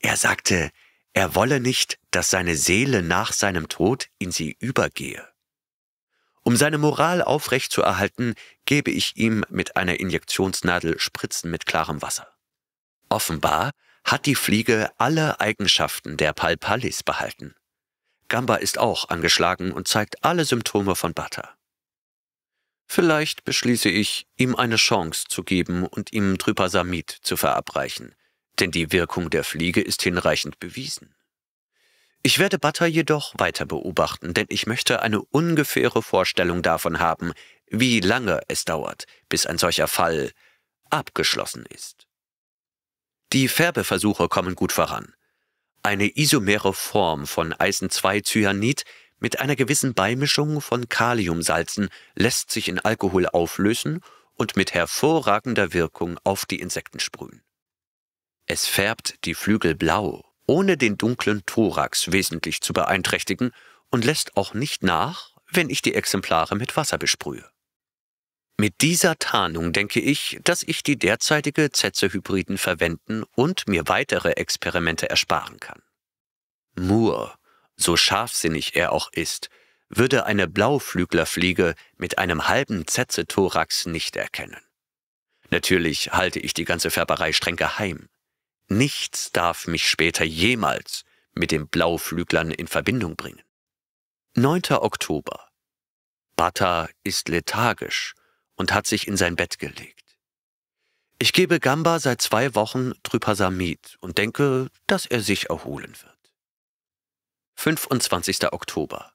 Er sagte, er wolle nicht, dass seine Seele nach seinem Tod in sie übergehe. Um seine Moral aufrechtzuerhalten, gebe ich ihm mit einer Injektionsnadel Spritzen mit klarem Wasser. Offenbar hat die Fliege alle Eigenschaften der Palpalis behalten. Gamba ist auch angeschlagen und zeigt alle Symptome von Butter. Vielleicht beschließe ich, ihm eine Chance zu geben und ihm Trypasamid zu verabreichen, denn die Wirkung der Fliege ist hinreichend bewiesen. Ich werde Butter jedoch weiter beobachten, denn ich möchte eine ungefähre Vorstellung davon haben, wie lange es dauert, bis ein solcher Fall abgeschlossen ist. Die Färbeversuche kommen gut voran. Eine isomere Form von Eisen-2-Cyanid mit einer gewissen Beimischung von Kaliumsalzen lässt sich in Alkohol auflösen und mit hervorragender Wirkung auf die Insekten sprühen. Es färbt die Flügel blau, ohne den dunklen Thorax wesentlich zu beeinträchtigen und lässt auch nicht nach, wenn ich die Exemplare mit Wasser besprühe. Mit dieser Tarnung denke ich, dass ich die derzeitige Zetze-Hybriden verwenden und mir weitere Experimente ersparen kann. Moore, so scharfsinnig er auch ist, würde eine Blauflüglerfliege mit einem halben Zetze-Thorax nicht erkennen. Natürlich halte ich die ganze Färberei streng geheim, Nichts darf mich später jemals mit den Blauflüglern in Verbindung bringen. 9. Oktober. Bata ist lethargisch und hat sich in sein Bett gelegt. Ich gebe Gamba seit zwei Wochen Trypasamid und denke, dass er sich erholen wird. 25. Oktober.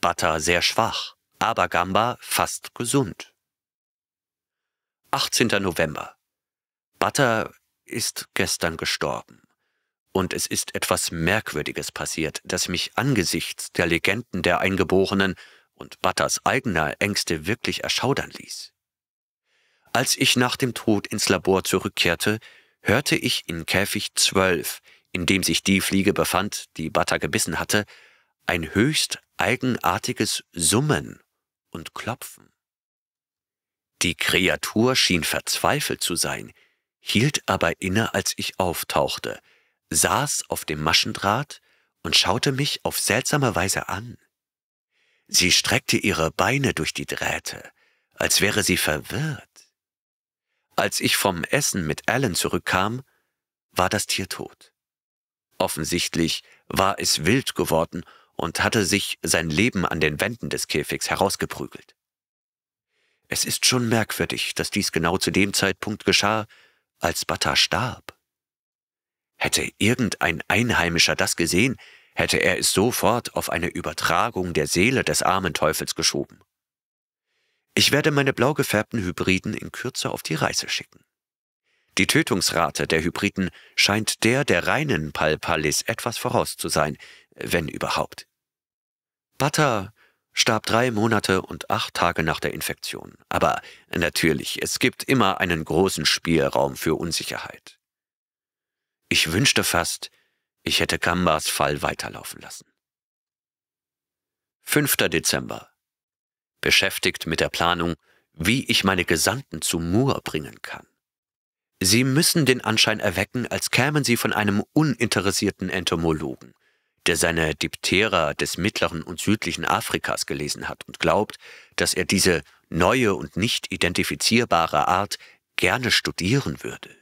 Bata sehr schwach, aber Gamba fast gesund. 18. November. Butter ist gestern gestorben. Und es ist etwas Merkwürdiges passiert, das mich angesichts der Legenden der Eingeborenen und Butters eigener Ängste wirklich erschaudern ließ. Als ich nach dem Tod ins Labor zurückkehrte, hörte ich in Käfig 12, in dem sich die Fliege befand, die Butter gebissen hatte, ein höchst eigenartiges Summen und Klopfen. Die Kreatur schien verzweifelt zu sein, hielt aber inne, als ich auftauchte, saß auf dem Maschendraht und schaute mich auf seltsame Weise an. Sie streckte ihre Beine durch die Drähte, als wäre sie verwirrt. Als ich vom Essen mit Alan zurückkam, war das Tier tot. Offensichtlich war es wild geworden und hatte sich sein Leben an den Wänden des Käfigs herausgeprügelt. Es ist schon merkwürdig, dass dies genau zu dem Zeitpunkt geschah, als Batta starb. Hätte irgendein Einheimischer das gesehen, hätte er es sofort auf eine Übertragung der Seele des armen Teufels geschoben. Ich werde meine blau gefärbten Hybriden in Kürze auf die Reise schicken. Die Tötungsrate der Hybriden scheint der der reinen Palpalis etwas voraus zu sein, wenn überhaupt. Butter starb drei Monate und acht Tage nach der Infektion. Aber natürlich, es gibt immer einen großen Spielraum für Unsicherheit. Ich wünschte fast, ich hätte Kambas Fall weiterlaufen lassen. 5. Dezember. Beschäftigt mit der Planung, wie ich meine Gesandten zu Moor bringen kann. Sie müssen den Anschein erwecken, als kämen sie von einem uninteressierten Entomologen der seine Diptera des mittleren und südlichen Afrikas gelesen hat und glaubt, dass er diese neue und nicht identifizierbare Art gerne studieren würde.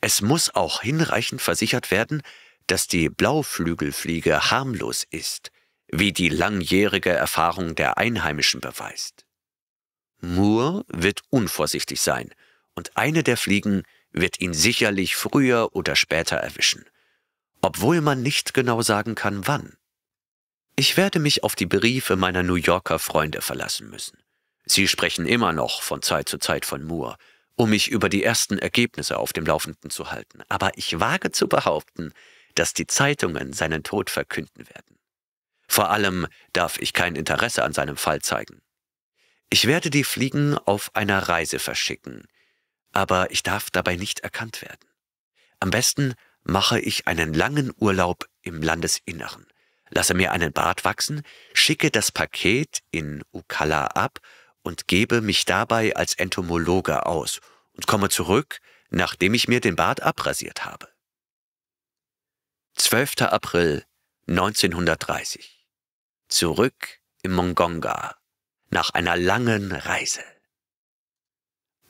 Es muss auch hinreichend versichert werden, dass die Blauflügelfliege harmlos ist, wie die langjährige Erfahrung der Einheimischen beweist. Moore wird unvorsichtig sein, und eine der Fliegen wird ihn sicherlich früher oder später erwischen – obwohl man nicht genau sagen kann, wann. Ich werde mich auf die Briefe meiner New Yorker Freunde verlassen müssen. Sie sprechen immer noch von Zeit zu Zeit von Moore, um mich über die ersten Ergebnisse auf dem Laufenden zu halten, aber ich wage zu behaupten, dass die Zeitungen seinen Tod verkünden werden. Vor allem darf ich kein Interesse an seinem Fall zeigen. Ich werde die Fliegen auf einer Reise verschicken, aber ich darf dabei nicht erkannt werden. Am besten mache ich einen langen Urlaub im Landesinneren, lasse mir einen Bart wachsen, schicke das Paket in Ukala ab und gebe mich dabei als Entomologe aus und komme zurück, nachdem ich mir den Bart abrasiert habe. 12. April 1930. Zurück im Mongonga nach einer langen Reise.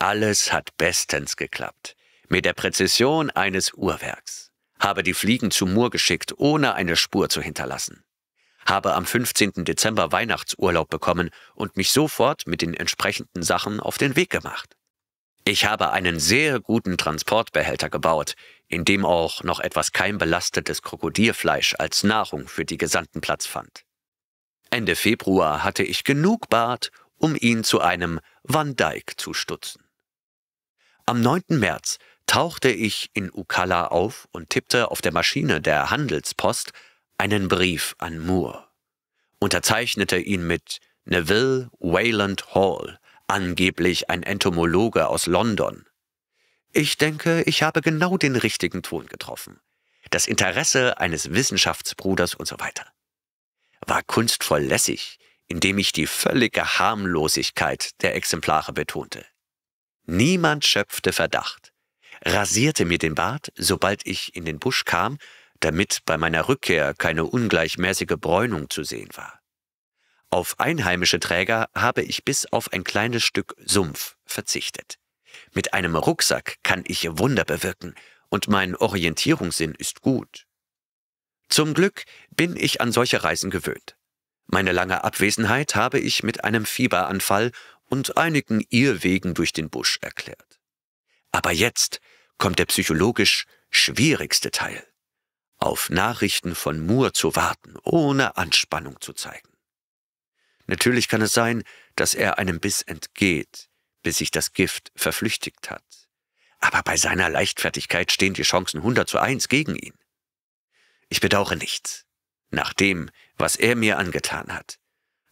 Alles hat bestens geklappt, mit der Präzision eines Uhrwerks habe die Fliegen zu Moor geschickt, ohne eine Spur zu hinterlassen, habe am 15. Dezember Weihnachtsurlaub bekommen und mich sofort mit den entsprechenden Sachen auf den Weg gemacht. Ich habe einen sehr guten Transportbehälter gebaut, in dem auch noch etwas keimbelastetes Krokodilfleisch als Nahrung für die Gesandten Platz fand. Ende Februar hatte ich genug Bart, um ihn zu einem Van Dyck zu stutzen. Am 9. März tauchte ich in Ukalla auf und tippte auf der Maschine der Handelspost einen Brief an Moore. Unterzeichnete ihn mit Neville Wayland Hall, angeblich ein Entomologe aus London. Ich denke, ich habe genau den richtigen Ton getroffen. Das Interesse eines Wissenschaftsbruders und so weiter. War kunstvoll lässig, indem ich die völlige Harmlosigkeit der Exemplare betonte. Niemand schöpfte Verdacht rasierte mir den Bart, sobald ich in den Busch kam, damit bei meiner Rückkehr keine ungleichmäßige Bräunung zu sehen war. Auf einheimische Träger habe ich bis auf ein kleines Stück Sumpf verzichtet. Mit einem Rucksack kann ich Wunder bewirken, und mein Orientierungssinn ist gut. Zum Glück bin ich an solche Reisen gewöhnt. Meine lange Abwesenheit habe ich mit einem Fieberanfall und einigen Irrwegen durch den Busch erklärt. Aber jetzt kommt der psychologisch schwierigste Teil. Auf Nachrichten von Moore zu warten, ohne Anspannung zu zeigen. Natürlich kann es sein, dass er einem Biss entgeht, bis sich das Gift verflüchtigt hat. Aber bei seiner Leichtfertigkeit stehen die Chancen 100 zu 1 gegen ihn. Ich bedauere nichts. Nach dem, was er mir angetan hat,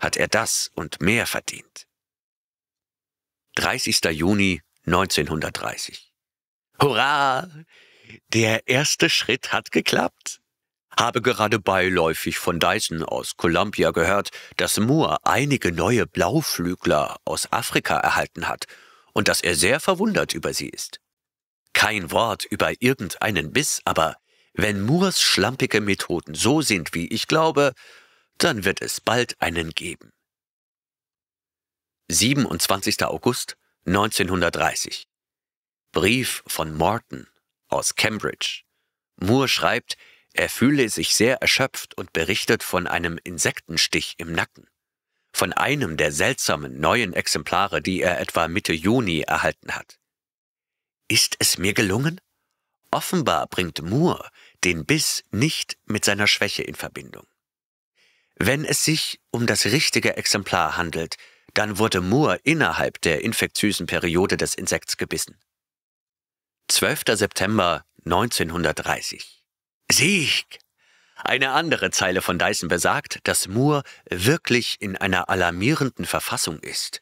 hat er das und mehr verdient. 30. Juni 1930. Hurra! Der erste Schritt hat geklappt. Habe gerade beiläufig von Dyson aus Columbia gehört, dass Moore einige neue Blauflügler aus Afrika erhalten hat und dass er sehr verwundert über sie ist. Kein Wort über irgendeinen Biss, aber wenn Moores schlampige Methoden so sind, wie ich glaube, dann wird es bald einen geben. 27. August 1930. Brief von Morton aus Cambridge. Moore schreibt, er fühle sich sehr erschöpft und berichtet von einem Insektenstich im Nacken. Von einem der seltsamen neuen Exemplare, die er etwa Mitte Juni erhalten hat. Ist es mir gelungen? Offenbar bringt Moore den Biss nicht mit seiner Schwäche in Verbindung. Wenn es sich um das richtige Exemplar handelt, dann wurde Moore innerhalb der infektiösen Periode des Insekts gebissen. 12. September 1930. Sieg! Eine andere Zeile von Dyson besagt, dass Moore wirklich in einer alarmierenden Verfassung ist.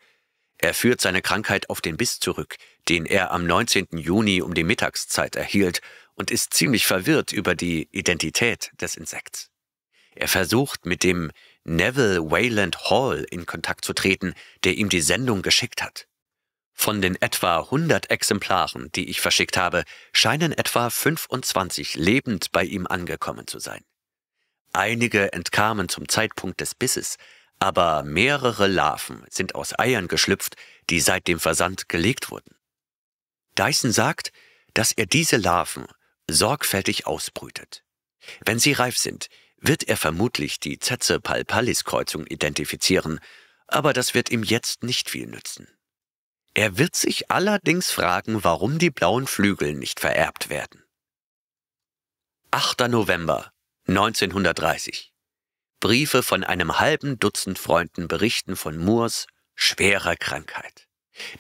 Er führt seine Krankheit auf den Biss zurück, den er am 19. Juni um die Mittagszeit erhielt, und ist ziemlich verwirrt über die Identität des Insekts. Er versucht mit dem Neville Wayland Hall in Kontakt zu treten, der ihm die Sendung geschickt hat. Von den etwa 100 Exemplaren, die ich verschickt habe, scheinen etwa 25 lebend bei ihm angekommen zu sein. Einige entkamen zum Zeitpunkt des Bisses, aber mehrere Larven sind aus Eiern geschlüpft, die seit dem Versand gelegt wurden. Dyson sagt, dass er diese Larven sorgfältig ausbrütet. Wenn sie reif sind, wird er vermutlich die zetze palpallis kreuzung identifizieren, aber das wird ihm jetzt nicht viel nützen. Er wird sich allerdings fragen, warum die blauen Flügel nicht vererbt werden. 8. November 1930 Briefe von einem halben Dutzend Freunden berichten von Moors schwerer Krankheit.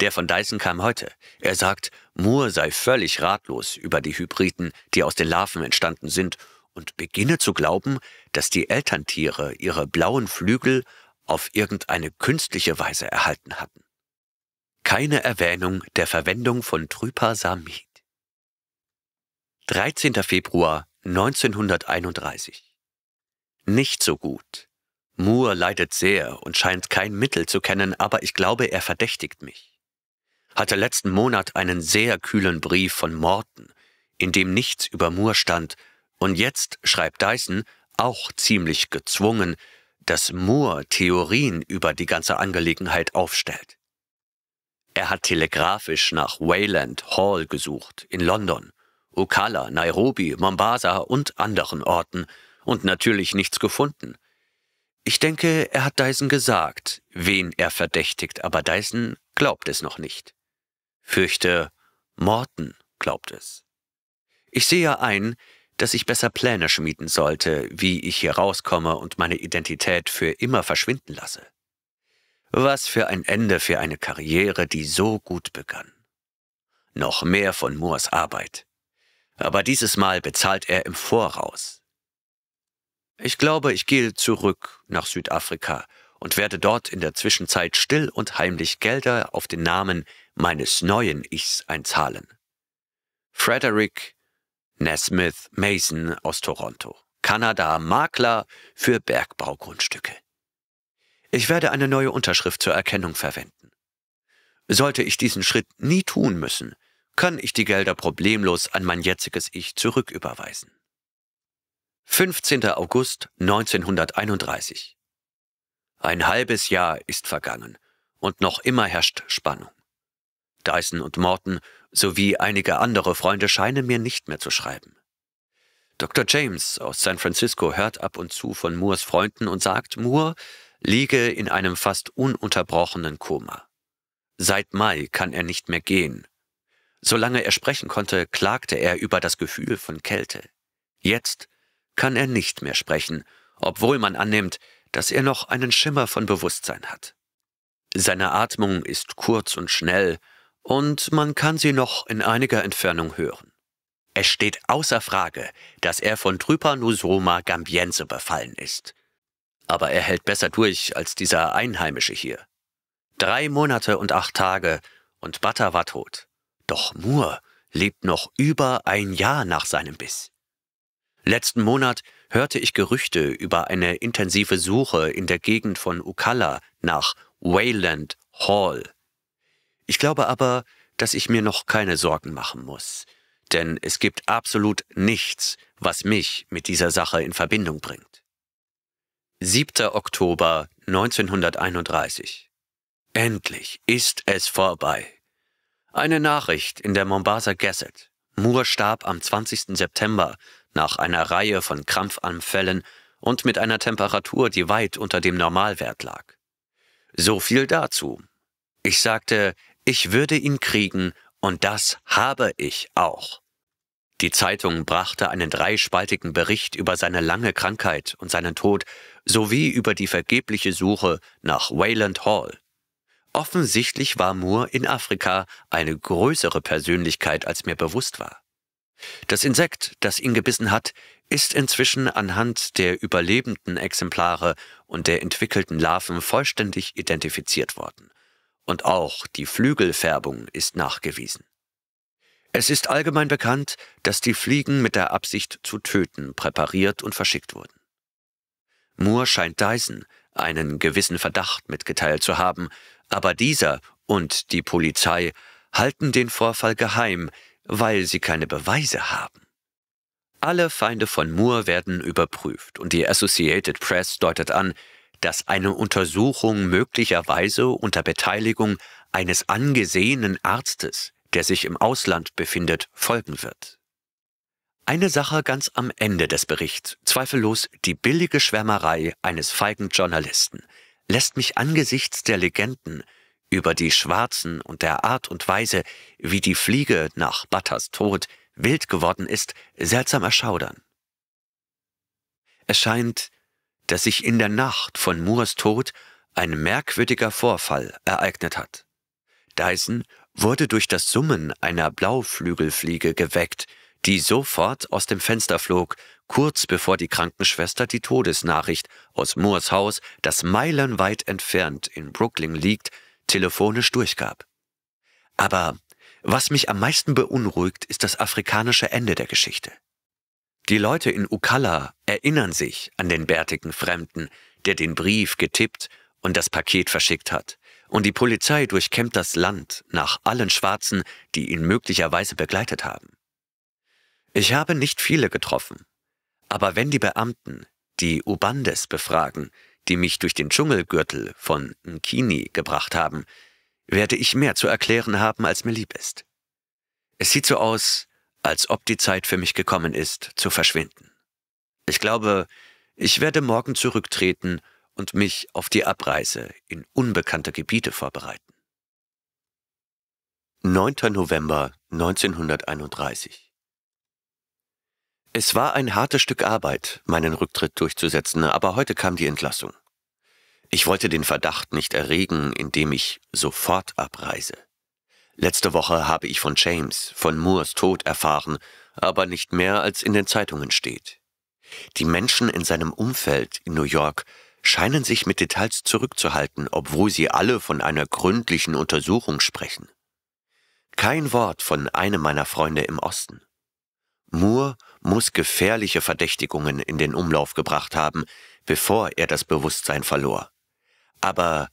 Der von Dyson kam heute. Er sagt, Moore sei völlig ratlos über die Hybriden, die aus den Larven entstanden sind und beginne zu glauben, dass die Elterntiere ihre blauen Flügel auf irgendeine künstliche Weise erhalten hatten. Keine Erwähnung der Verwendung von Trypasamid. 13. Februar 1931. Nicht so gut. Moore leidet sehr und scheint kein Mittel zu kennen, aber ich glaube, er verdächtigt mich. Hatte letzten Monat einen sehr kühlen Brief von Morton, in dem nichts über Moore stand und jetzt schreibt Dyson, auch ziemlich gezwungen, dass Moore Theorien über die ganze Angelegenheit aufstellt. Er hat telegrafisch nach Wayland Hall gesucht, in London, Okala, Nairobi, Mombasa und anderen Orten und natürlich nichts gefunden. Ich denke, er hat Dyson gesagt, wen er verdächtigt, aber Dyson glaubt es noch nicht. Fürchte, Morton glaubt es. Ich sehe ein, dass ich besser Pläne schmieden sollte, wie ich hier rauskomme und meine Identität für immer verschwinden lasse. Was für ein Ende für eine Karriere, die so gut begann. Noch mehr von Moores Arbeit. Aber dieses Mal bezahlt er im Voraus. Ich glaube, ich gehe zurück nach Südafrika und werde dort in der Zwischenzeit still und heimlich Gelder auf den Namen meines neuen Ichs einzahlen. Frederick Nesmith Mason aus Toronto, Kanada, Makler für Bergbaugrundstücke. Ich werde eine neue Unterschrift zur Erkennung verwenden. Sollte ich diesen Schritt nie tun müssen, kann ich die Gelder problemlos an mein jetziges Ich zurücküberweisen. 15. August 1931. Ein halbes Jahr ist vergangen und noch immer herrscht Spannung. Dyson und Morton sowie einige andere Freunde scheinen mir nicht mehr zu schreiben. Dr. James aus San Francisco hört ab und zu von Moores Freunden und sagt, Moore liege in einem fast ununterbrochenen Koma. Seit Mai kann er nicht mehr gehen. Solange er sprechen konnte, klagte er über das Gefühl von Kälte. Jetzt kann er nicht mehr sprechen, obwohl man annimmt, dass er noch einen Schimmer von Bewusstsein hat. Seine Atmung ist kurz und schnell, und man kann sie noch in einiger Entfernung hören. Es steht außer Frage, dass er von Trypanosoma gambiense befallen ist. Aber er hält besser durch als dieser Einheimische hier. Drei Monate und acht Tage und Butter war tot. Doch Moore lebt noch über ein Jahr nach seinem Biss. Letzten Monat hörte ich Gerüchte über eine intensive Suche in der Gegend von Ukalla nach Wayland Hall, ich glaube aber, dass ich mir noch keine Sorgen machen muss, denn es gibt absolut nichts, was mich mit dieser Sache in Verbindung bringt. 7. Oktober 1931. Endlich ist es vorbei. Eine Nachricht in der Mombasa Gazette. Moore starb am 20. September nach einer Reihe von Krampfanfällen und mit einer Temperatur, die weit unter dem Normalwert lag. So viel dazu. Ich sagte, ich würde ihn kriegen, und das habe ich auch. Die Zeitung brachte einen dreispaltigen Bericht über seine lange Krankheit und seinen Tod sowie über die vergebliche Suche nach Wayland Hall. Offensichtlich war Moore in Afrika eine größere Persönlichkeit, als mir bewusst war. Das Insekt, das ihn gebissen hat, ist inzwischen anhand der überlebenden Exemplare und der entwickelten Larven vollständig identifiziert worden und auch die Flügelfärbung ist nachgewiesen. Es ist allgemein bekannt, dass die Fliegen mit der Absicht zu töten präpariert und verschickt wurden. Moore scheint Dyson einen gewissen Verdacht mitgeteilt zu haben, aber dieser und die Polizei halten den Vorfall geheim, weil sie keine Beweise haben. Alle Feinde von Moore werden überprüft und die Associated Press deutet an, dass eine Untersuchung möglicherweise unter Beteiligung eines angesehenen Arztes, der sich im Ausland befindet, folgen wird. Eine Sache ganz am Ende des Berichts, zweifellos die billige Schwärmerei eines feigen Journalisten, lässt mich angesichts der Legenden über die Schwarzen und der Art und Weise, wie die Fliege nach Butters Tod wild geworden ist, seltsam erschaudern. Es scheint, dass sich in der Nacht von Moores Tod ein merkwürdiger Vorfall ereignet hat. Dyson wurde durch das Summen einer Blauflügelfliege geweckt, die sofort aus dem Fenster flog, kurz bevor die Krankenschwester die Todesnachricht aus Moores Haus, das meilenweit entfernt in Brooklyn liegt, telefonisch durchgab. Aber was mich am meisten beunruhigt, ist das afrikanische Ende der Geschichte. Die Leute in Ukalla erinnern sich an den bärtigen Fremden, der den Brief getippt und das Paket verschickt hat. Und die Polizei durchkämmt das Land nach allen Schwarzen, die ihn möglicherweise begleitet haben. Ich habe nicht viele getroffen. Aber wenn die Beamten, die Ubandes befragen, die mich durch den Dschungelgürtel von Nkini gebracht haben, werde ich mehr zu erklären haben, als mir lieb ist. Es sieht so aus, als ob die Zeit für mich gekommen ist, zu verschwinden. Ich glaube, ich werde morgen zurücktreten und mich auf die Abreise in unbekannte Gebiete vorbereiten. 9. November 1931 Es war ein hartes Stück Arbeit, meinen Rücktritt durchzusetzen, aber heute kam die Entlassung. Ich wollte den Verdacht nicht erregen, indem ich sofort abreise. Letzte Woche habe ich von James, von Moores Tod erfahren, aber nicht mehr als in den Zeitungen steht. Die Menschen in seinem Umfeld in New York scheinen sich mit Details zurückzuhalten, obwohl sie alle von einer gründlichen Untersuchung sprechen. Kein Wort von einem meiner Freunde im Osten. Moore muss gefährliche Verdächtigungen in den Umlauf gebracht haben, bevor er das Bewusstsein verlor. Aber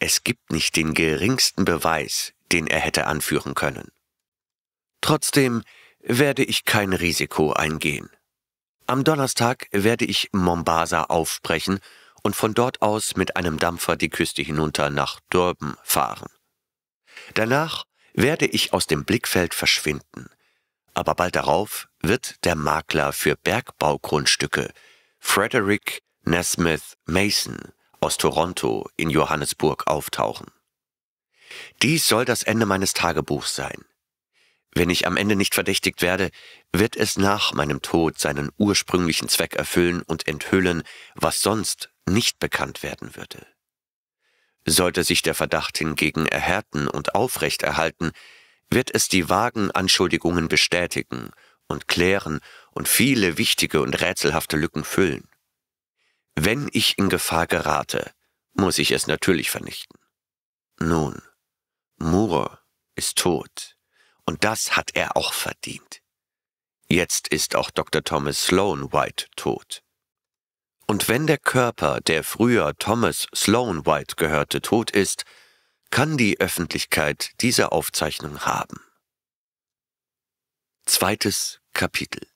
es gibt nicht den geringsten Beweis, den er hätte anführen können. Trotzdem werde ich kein Risiko eingehen. Am Donnerstag werde ich Mombasa aufbrechen und von dort aus mit einem Dampfer die Küste hinunter nach Durban fahren. Danach werde ich aus dem Blickfeld verschwinden, aber bald darauf wird der Makler für Bergbaugrundstücke Frederick Nesmith Mason aus Toronto in Johannesburg auftauchen. Dies soll das Ende meines Tagebuchs sein. Wenn ich am Ende nicht verdächtigt werde, wird es nach meinem Tod seinen ursprünglichen Zweck erfüllen und enthüllen, was sonst nicht bekannt werden würde. Sollte sich der Verdacht hingegen erhärten und aufrecht erhalten, wird es die vagen Anschuldigungen bestätigen und klären und viele wichtige und rätselhafte Lücken füllen. Wenn ich in Gefahr gerate, muss ich es natürlich vernichten. Nun, Moore ist tot. Und das hat er auch verdient. Jetzt ist auch Dr. Thomas Sloan White tot. Und wenn der Körper, der früher Thomas Sloan White gehörte, tot ist, kann die Öffentlichkeit diese Aufzeichnung haben. Zweites Kapitel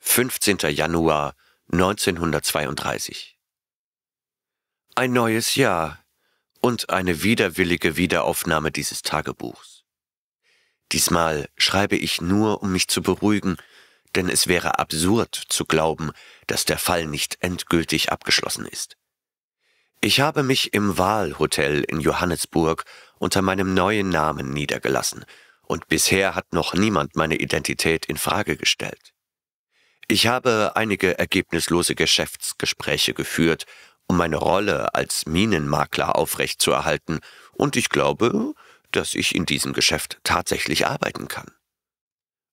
15. Januar 1932 Ein neues Jahr, und eine widerwillige Wiederaufnahme dieses Tagebuchs. Diesmal schreibe ich nur, um mich zu beruhigen, denn es wäre absurd zu glauben, dass der Fall nicht endgültig abgeschlossen ist. Ich habe mich im Wahlhotel in Johannesburg unter meinem neuen Namen niedergelassen, und bisher hat noch niemand meine Identität in Frage gestellt. Ich habe einige ergebnislose Geschäftsgespräche geführt um meine Rolle als Minenmakler aufrechtzuerhalten, und ich glaube, dass ich in diesem Geschäft tatsächlich arbeiten kann.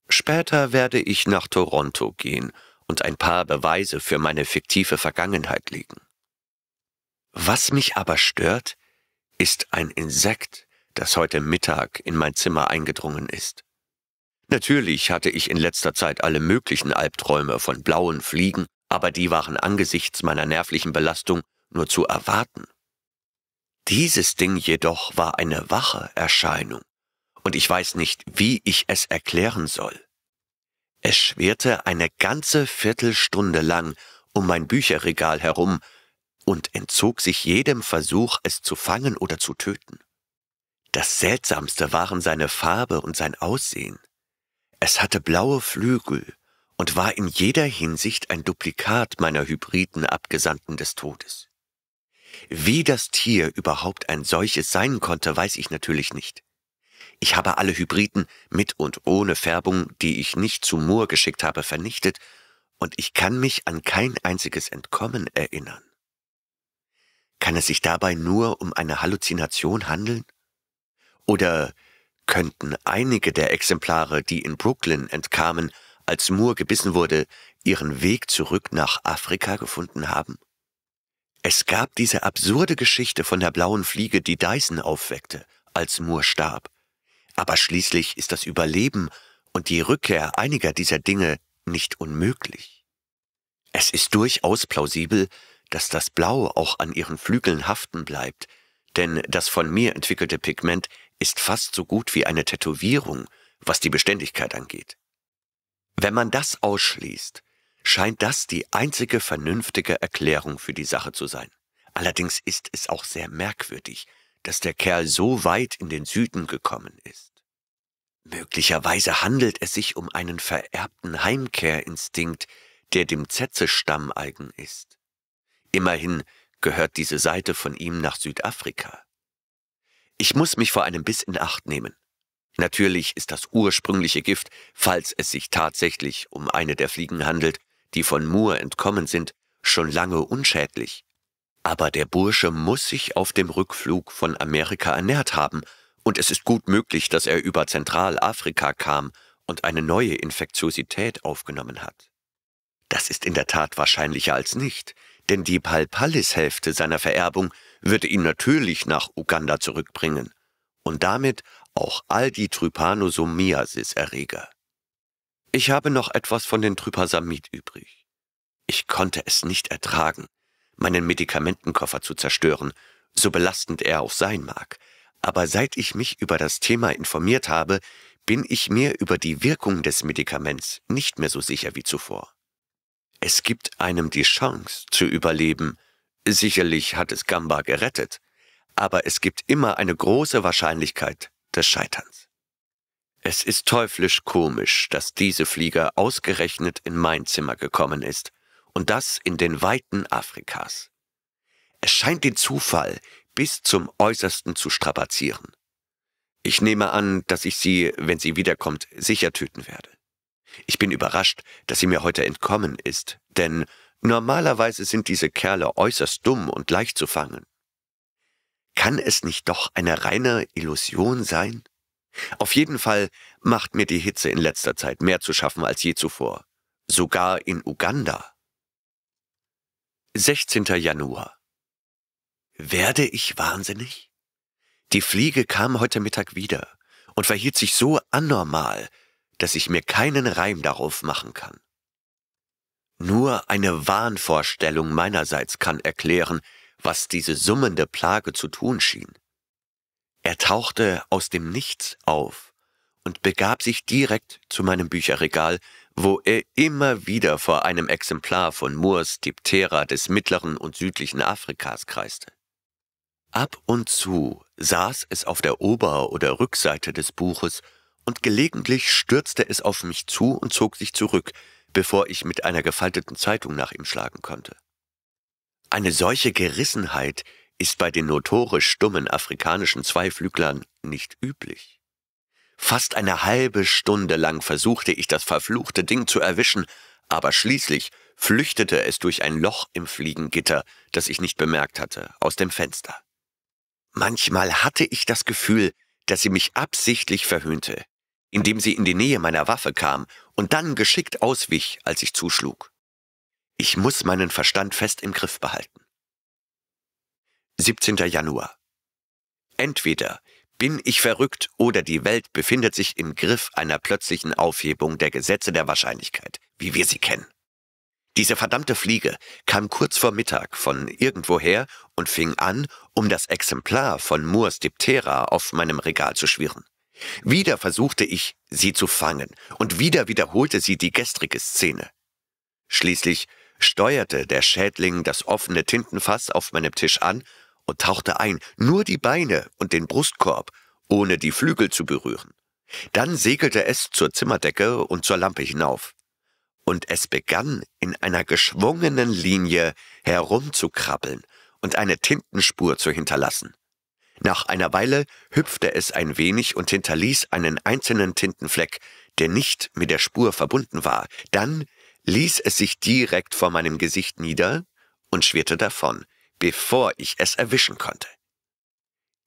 Später werde ich nach Toronto gehen und ein paar Beweise für meine fiktive Vergangenheit legen. Was mich aber stört, ist ein Insekt, das heute Mittag in mein Zimmer eingedrungen ist. Natürlich hatte ich in letzter Zeit alle möglichen Albträume von blauen Fliegen aber die waren angesichts meiner nervlichen Belastung nur zu erwarten. Dieses Ding jedoch war eine wache Erscheinung, und ich weiß nicht, wie ich es erklären soll. Es schwirrte eine ganze Viertelstunde lang um mein Bücherregal herum und entzog sich jedem Versuch, es zu fangen oder zu töten. Das Seltsamste waren seine Farbe und sein Aussehen. Es hatte blaue Flügel, und war in jeder Hinsicht ein Duplikat meiner hybriden Abgesandten des Todes. Wie das Tier überhaupt ein solches sein konnte, weiß ich natürlich nicht. Ich habe alle Hybriden mit und ohne Färbung, die ich nicht zu Moor geschickt habe, vernichtet, und ich kann mich an kein einziges Entkommen erinnern. Kann es sich dabei nur um eine Halluzination handeln? Oder könnten einige der Exemplare, die in Brooklyn entkamen, als Moore gebissen wurde, ihren Weg zurück nach Afrika gefunden haben? Es gab diese absurde Geschichte von der blauen Fliege, die Dyson aufweckte, als Moore starb. Aber schließlich ist das Überleben und die Rückkehr einiger dieser Dinge nicht unmöglich. Es ist durchaus plausibel, dass das Blau auch an ihren Flügeln haften bleibt, denn das von mir entwickelte Pigment ist fast so gut wie eine Tätowierung, was die Beständigkeit angeht. Wenn man das ausschließt, scheint das die einzige vernünftige Erklärung für die Sache zu sein. Allerdings ist es auch sehr merkwürdig, dass der Kerl so weit in den Süden gekommen ist. Möglicherweise handelt es sich um einen vererbten Heimkehrinstinkt, der dem Zetze-Stamm eigen ist. Immerhin gehört diese Seite von ihm nach Südafrika. Ich muss mich vor einem Biss in Acht nehmen. Natürlich ist das ursprüngliche Gift, falls es sich tatsächlich um eine der Fliegen handelt, die von Moore entkommen sind, schon lange unschädlich. Aber der Bursche muss sich auf dem Rückflug von Amerika ernährt haben, und es ist gut möglich, dass er über Zentralafrika kam und eine neue Infektiosität aufgenommen hat. Das ist in der Tat wahrscheinlicher als nicht, denn die palpallis hälfte seiner Vererbung würde ihn natürlich nach Uganda zurückbringen und damit auch all die Trypanosomiasis-Erreger. Ich habe noch etwas von den Trypasamid übrig. Ich konnte es nicht ertragen, meinen Medikamentenkoffer zu zerstören, so belastend er auch sein mag, aber seit ich mich über das Thema informiert habe, bin ich mir über die Wirkung des Medikaments nicht mehr so sicher wie zuvor. Es gibt einem die Chance zu überleben, sicherlich hat es Gamba gerettet, aber es gibt immer eine große Wahrscheinlichkeit, des Scheiterns. Es ist teuflisch komisch, dass diese Flieger ausgerechnet in mein Zimmer gekommen ist und das in den Weiten Afrikas. Es scheint den Zufall bis zum Äußersten zu strapazieren. Ich nehme an, dass ich sie, wenn sie wiederkommt, sicher töten werde. Ich bin überrascht, dass sie mir heute entkommen ist, denn normalerweise sind diese Kerle äußerst dumm und leicht zu fangen. Kann es nicht doch eine reine Illusion sein? Auf jeden Fall macht mir die Hitze in letzter Zeit mehr zu schaffen als je zuvor. Sogar in Uganda. 16. Januar. Werde ich wahnsinnig? Die Fliege kam heute Mittag wieder und verhielt sich so anormal, dass ich mir keinen Reim darauf machen kann. Nur eine Wahnvorstellung meinerseits kann erklären, was diese summende Plage zu tun schien. Er tauchte aus dem Nichts auf und begab sich direkt zu meinem Bücherregal, wo er immer wieder vor einem Exemplar von Moors Diptera des mittleren und südlichen Afrikas kreiste. Ab und zu saß es auf der Ober- oder Rückseite des Buches und gelegentlich stürzte es auf mich zu und zog sich zurück, bevor ich mit einer gefalteten Zeitung nach ihm schlagen konnte. Eine solche Gerissenheit ist bei den notorisch stummen afrikanischen Zweiflüglern nicht üblich. Fast eine halbe Stunde lang versuchte ich das verfluchte Ding zu erwischen, aber schließlich flüchtete es durch ein Loch im Fliegengitter, das ich nicht bemerkt hatte, aus dem Fenster. Manchmal hatte ich das Gefühl, dass sie mich absichtlich verhöhnte, indem sie in die Nähe meiner Waffe kam und dann geschickt auswich, als ich zuschlug. Ich muss meinen Verstand fest im Griff behalten. 17. Januar. Entweder bin ich verrückt oder die Welt befindet sich im Griff einer plötzlichen Aufhebung der Gesetze der Wahrscheinlichkeit, wie wir sie kennen. Diese verdammte Fliege kam kurz vor Mittag von irgendwoher und fing an, um das Exemplar von Moors Diptera auf meinem Regal zu schwirren. Wieder versuchte ich, sie zu fangen, und wieder wiederholte sie die gestrige Szene. Schließlich steuerte der Schädling das offene Tintenfass auf meinem Tisch an und tauchte ein, nur die Beine und den Brustkorb, ohne die Flügel zu berühren. Dann segelte es zur Zimmerdecke und zur Lampe hinauf. Und es begann in einer geschwungenen Linie herumzukrabbeln und eine Tintenspur zu hinterlassen. Nach einer Weile hüpfte es ein wenig und hinterließ einen einzelnen Tintenfleck, der nicht mit der Spur verbunden war. Dann ließ es sich direkt vor meinem Gesicht nieder und schwirrte davon, bevor ich es erwischen konnte.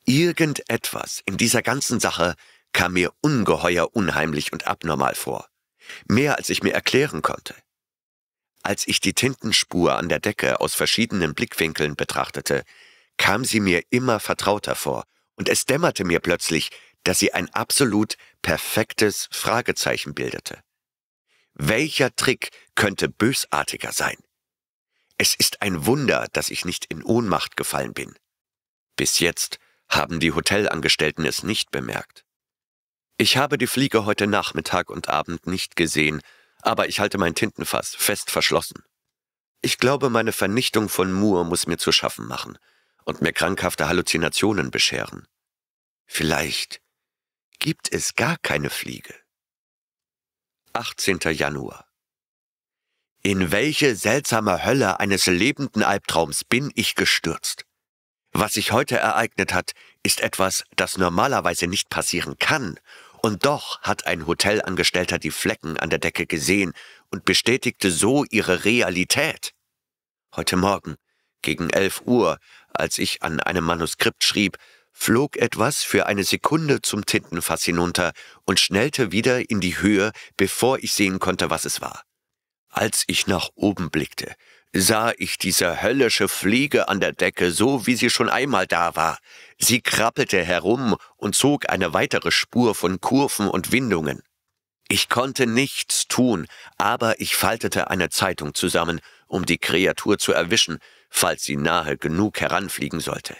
Irgendetwas in dieser ganzen Sache kam mir ungeheuer unheimlich und abnormal vor, mehr als ich mir erklären konnte. Als ich die Tintenspur an der Decke aus verschiedenen Blickwinkeln betrachtete, kam sie mir immer vertrauter vor, und es dämmerte mir plötzlich, dass sie ein absolut perfektes Fragezeichen bildete. Welcher Trick könnte bösartiger sein? Es ist ein Wunder, dass ich nicht in Ohnmacht gefallen bin. Bis jetzt haben die Hotelangestellten es nicht bemerkt. Ich habe die Fliege heute Nachmittag und Abend nicht gesehen, aber ich halte mein Tintenfass fest verschlossen. Ich glaube, meine Vernichtung von Moore muss mir zu schaffen machen und mir krankhafte Halluzinationen bescheren. Vielleicht gibt es gar keine Fliege. 18. Januar. In welche seltsame Hölle eines lebenden Albtraums bin ich gestürzt? Was sich heute ereignet hat, ist etwas, das normalerweise nicht passieren kann, und doch hat ein Hotelangestellter die Flecken an der Decke gesehen und bestätigte so ihre Realität. Heute Morgen, gegen 11 Uhr, als ich an einem Manuskript schrieb, flog etwas für eine Sekunde zum Tintenfass hinunter und schnellte wieder in die Höhe, bevor ich sehen konnte, was es war. Als ich nach oben blickte, sah ich diese höllische Fliege an der Decke, so wie sie schon einmal da war. Sie krabbelte herum und zog eine weitere Spur von Kurven und Windungen. Ich konnte nichts tun, aber ich faltete eine Zeitung zusammen, um die Kreatur zu erwischen, falls sie nahe genug heranfliegen sollte.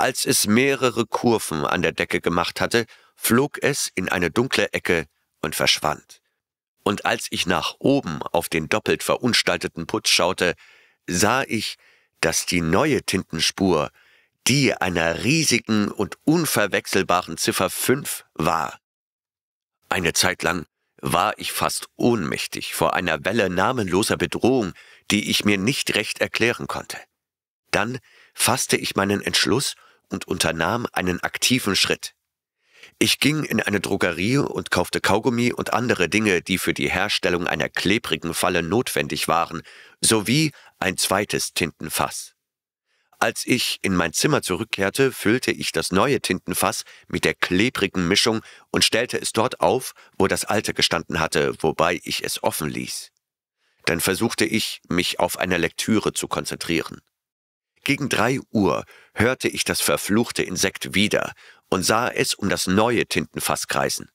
Als es mehrere Kurven an der Decke gemacht hatte, flog es in eine dunkle Ecke und verschwand. Und als ich nach oben auf den doppelt verunstalteten Putz schaute, sah ich, dass die neue Tintenspur die einer riesigen und unverwechselbaren Ziffer 5 war. Eine Zeit lang war ich fast ohnmächtig vor einer Welle namenloser Bedrohung, die ich mir nicht recht erklären konnte. Dann fasste ich meinen Entschluss und unternahm einen aktiven Schritt. Ich ging in eine Drogerie und kaufte Kaugummi und andere Dinge, die für die Herstellung einer klebrigen Falle notwendig waren, sowie ein zweites Tintenfass. Als ich in mein Zimmer zurückkehrte, füllte ich das neue Tintenfass mit der klebrigen Mischung und stellte es dort auf, wo das alte gestanden hatte, wobei ich es offen ließ. Dann versuchte ich, mich auf eine Lektüre zu konzentrieren. Gegen drei Uhr hörte ich das verfluchte Insekt wieder und sah es um das neue Tintenfass kreisen.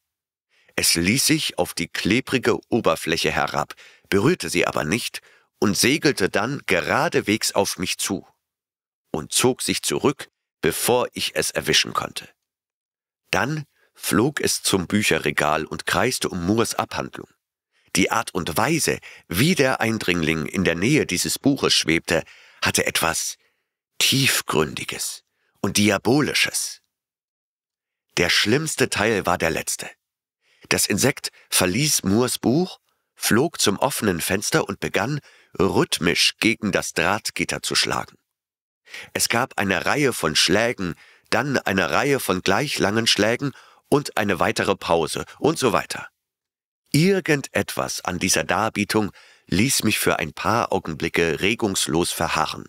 Es ließ sich auf die klebrige Oberfläche herab, berührte sie aber nicht und segelte dann geradewegs auf mich zu und zog sich zurück, bevor ich es erwischen konnte. Dann flog es zum Bücherregal und kreiste um Moores Abhandlung. Die Art und Weise, wie der Eindringling in der Nähe dieses Buches schwebte, hatte etwas Tiefgründiges und Diabolisches. Der schlimmste Teil war der letzte. Das Insekt verließ Moors Buch, flog zum offenen Fenster und begann, rhythmisch gegen das Drahtgitter zu schlagen. Es gab eine Reihe von Schlägen, dann eine Reihe von gleich langen Schlägen und eine weitere Pause und so weiter. Irgendetwas an dieser Darbietung ließ mich für ein paar Augenblicke regungslos verharren.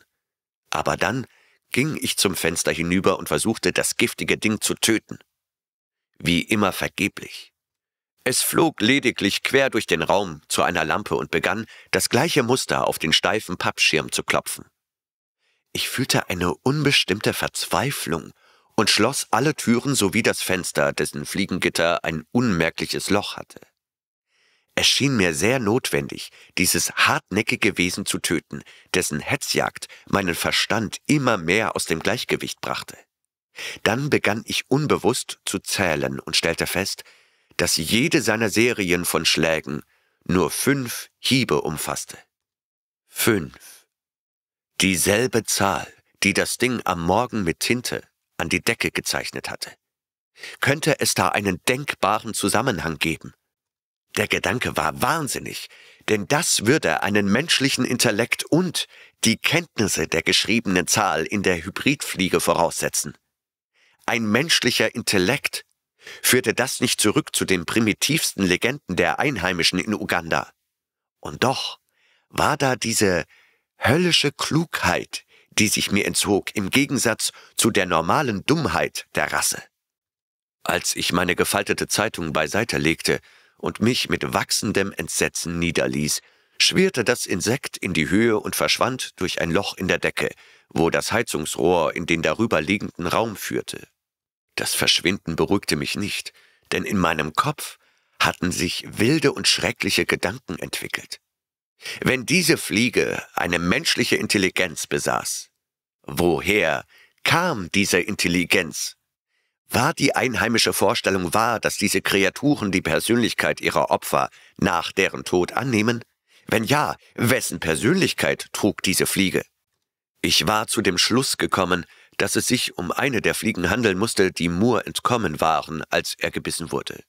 Aber dann ging ich zum Fenster hinüber und versuchte, das giftige Ding zu töten. Wie immer vergeblich. Es flog lediglich quer durch den Raum zu einer Lampe und begann, das gleiche Muster auf den steifen Pappschirm zu klopfen. Ich fühlte eine unbestimmte Verzweiflung und schloss alle Türen sowie das Fenster, dessen Fliegengitter ein unmerkliches Loch hatte. Es schien mir sehr notwendig, dieses hartnäckige Wesen zu töten, dessen Hetzjagd meinen Verstand immer mehr aus dem Gleichgewicht brachte. Dann begann ich unbewusst zu zählen und stellte fest, dass jede seiner Serien von Schlägen nur fünf Hiebe umfasste. Fünf. Dieselbe Zahl, die das Ding am Morgen mit Tinte an die Decke gezeichnet hatte. Könnte es da einen denkbaren Zusammenhang geben? Der Gedanke war wahnsinnig, denn das würde einen menschlichen Intellekt und die Kenntnisse der geschriebenen Zahl in der Hybridfliege voraussetzen. Ein menschlicher Intellekt führte das nicht zurück zu den primitivsten Legenden der Einheimischen in Uganda. Und doch war da diese höllische Klugheit, die sich mir entzog, im Gegensatz zu der normalen Dummheit der Rasse. Als ich meine gefaltete Zeitung beiseite legte, und mich mit wachsendem Entsetzen niederließ, schwirrte das Insekt in die Höhe und verschwand durch ein Loch in der Decke, wo das Heizungsrohr in den darüber liegenden Raum führte. Das Verschwinden beruhigte mich nicht, denn in meinem Kopf hatten sich wilde und schreckliche Gedanken entwickelt. Wenn diese Fliege eine menschliche Intelligenz besaß, woher kam diese Intelligenz? War die einheimische Vorstellung wahr, dass diese Kreaturen die Persönlichkeit ihrer Opfer nach deren Tod annehmen? Wenn ja, wessen Persönlichkeit trug diese Fliege? Ich war zu dem Schluss gekommen, dass es sich um eine der Fliegen handeln musste, die Moore entkommen waren, als er gebissen wurde.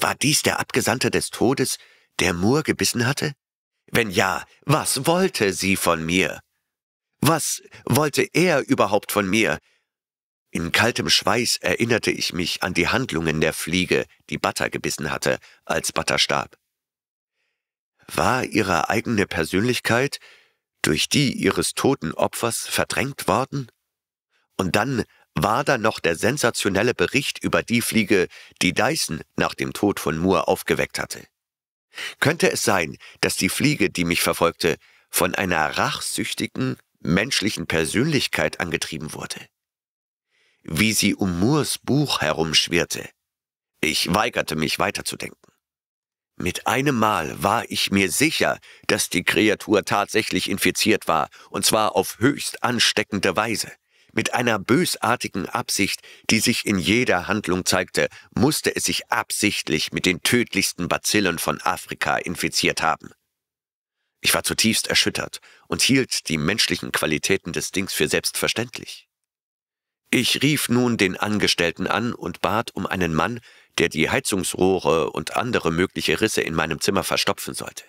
War dies der Abgesandte des Todes, der Moore gebissen hatte? Wenn ja, was wollte sie von mir? Was wollte er überhaupt von mir, in kaltem Schweiß erinnerte ich mich an die Handlungen der Fliege, die Butter gebissen hatte, als Butter starb. War ihre eigene Persönlichkeit durch die ihres toten Opfers verdrängt worden? Und dann war da noch der sensationelle Bericht über die Fliege, die Dyson nach dem Tod von Moore aufgeweckt hatte. Könnte es sein, dass die Fliege, die mich verfolgte, von einer rachsüchtigen, menschlichen Persönlichkeit angetrieben wurde? wie sie um Moores Buch herumschwirrte. Ich weigerte mich weiterzudenken. Mit einem Mal war ich mir sicher, dass die Kreatur tatsächlich infiziert war, und zwar auf höchst ansteckende Weise. Mit einer bösartigen Absicht, die sich in jeder Handlung zeigte, musste es sich absichtlich mit den tödlichsten Bazillen von Afrika infiziert haben. Ich war zutiefst erschüttert und hielt die menschlichen Qualitäten des Dings für selbstverständlich. Ich rief nun den Angestellten an und bat um einen Mann, der die Heizungsrohre und andere mögliche Risse in meinem Zimmer verstopfen sollte.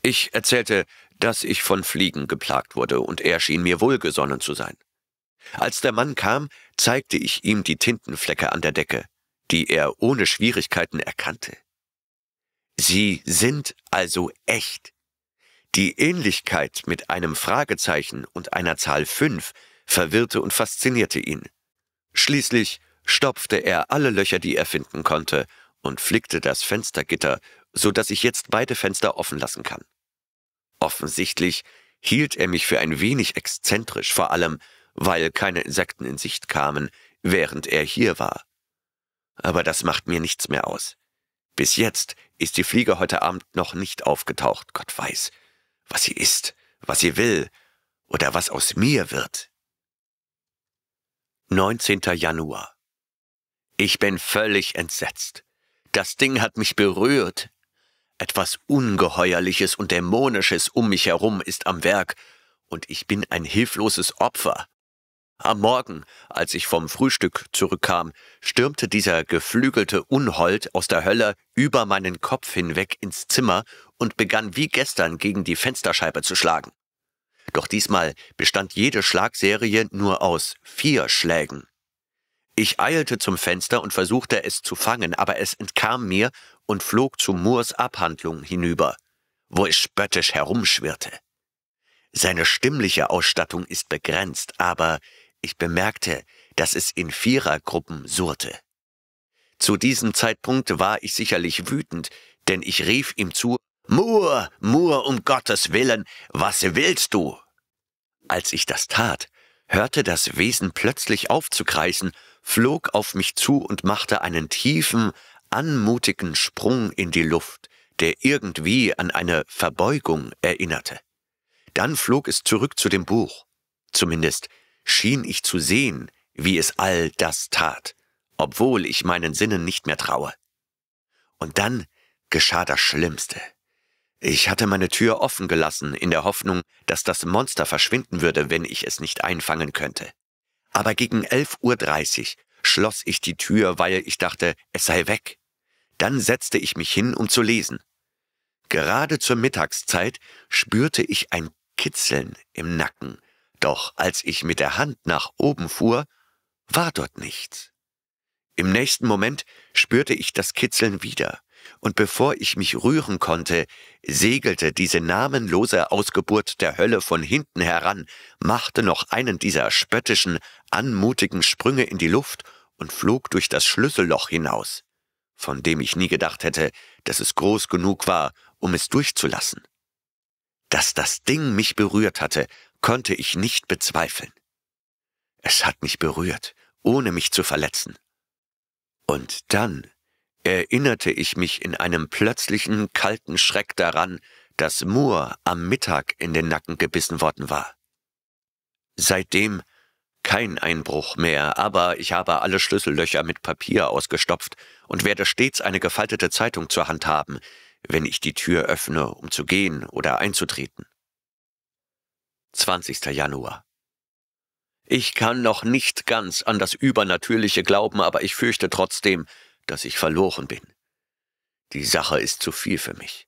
Ich erzählte, dass ich von Fliegen geplagt wurde, und er schien mir wohlgesonnen zu sein. Als der Mann kam, zeigte ich ihm die Tintenflecke an der Decke, die er ohne Schwierigkeiten erkannte. Sie sind also echt. Die Ähnlichkeit mit einem Fragezeichen und einer Zahl fünf verwirrte und faszinierte ihn. Schließlich stopfte er alle Löcher, die er finden konnte, und flickte das Fenstergitter, so dass ich jetzt beide Fenster offen lassen kann. Offensichtlich hielt er mich für ein wenig exzentrisch, vor allem, weil keine Insekten in Sicht kamen, während er hier war. Aber das macht mir nichts mehr aus. Bis jetzt ist die Fliege heute Abend noch nicht aufgetaucht, Gott weiß, was sie ist, was sie will oder was aus mir wird. 19. Januar. Ich bin völlig entsetzt. Das Ding hat mich berührt. Etwas Ungeheuerliches und Dämonisches um mich herum ist am Werk, und ich bin ein hilfloses Opfer. Am Morgen, als ich vom Frühstück zurückkam, stürmte dieser geflügelte Unhold aus der Hölle über meinen Kopf hinweg ins Zimmer und begann wie gestern gegen die Fensterscheibe zu schlagen. Doch diesmal bestand jede Schlagserie nur aus vier Schlägen. Ich eilte zum Fenster und versuchte es zu fangen, aber es entkam mir und flog zu Moors Abhandlung hinüber, wo es spöttisch herumschwirrte. Seine stimmliche Ausstattung ist begrenzt, aber ich bemerkte, dass es in Vierergruppen surrte. Zu diesem Zeitpunkt war ich sicherlich wütend, denn ich rief ihm zu Moor, Moor, um Gottes willen, was willst du? Als ich das tat, hörte das Wesen plötzlich auf zu kreisen, flog auf mich zu und machte einen tiefen, anmutigen Sprung in die Luft, der irgendwie an eine Verbeugung erinnerte. Dann flog es zurück zu dem Buch. Zumindest schien ich zu sehen, wie es all das tat, obwohl ich meinen Sinnen nicht mehr traue. Und dann geschah das Schlimmste. Ich hatte meine Tür offen gelassen, in der Hoffnung, dass das Monster verschwinden würde, wenn ich es nicht einfangen könnte. Aber gegen 11.30 Uhr schloss ich die Tür, weil ich dachte, es sei weg. Dann setzte ich mich hin, um zu lesen. Gerade zur Mittagszeit spürte ich ein Kitzeln im Nacken, doch als ich mit der Hand nach oben fuhr, war dort nichts. Im nächsten Moment spürte ich das Kitzeln wieder und bevor ich mich rühren konnte, segelte diese namenlose Ausgeburt der Hölle von hinten heran, machte noch einen dieser spöttischen, anmutigen Sprünge in die Luft und flog durch das Schlüsselloch hinaus, von dem ich nie gedacht hätte, dass es groß genug war, um es durchzulassen. Dass das Ding mich berührt hatte, konnte ich nicht bezweifeln. Es hat mich berührt, ohne mich zu verletzen. Und dann erinnerte ich mich in einem plötzlichen kalten Schreck daran, dass Moore am Mittag in den Nacken gebissen worden war. Seitdem kein Einbruch mehr, aber ich habe alle Schlüssellöcher mit Papier ausgestopft und werde stets eine gefaltete Zeitung zur Hand haben, wenn ich die Tür öffne, um zu gehen oder einzutreten. 20. Januar. Ich kann noch nicht ganz an das Übernatürliche glauben, aber ich fürchte trotzdem, dass ich verloren bin. Die Sache ist zu viel für mich.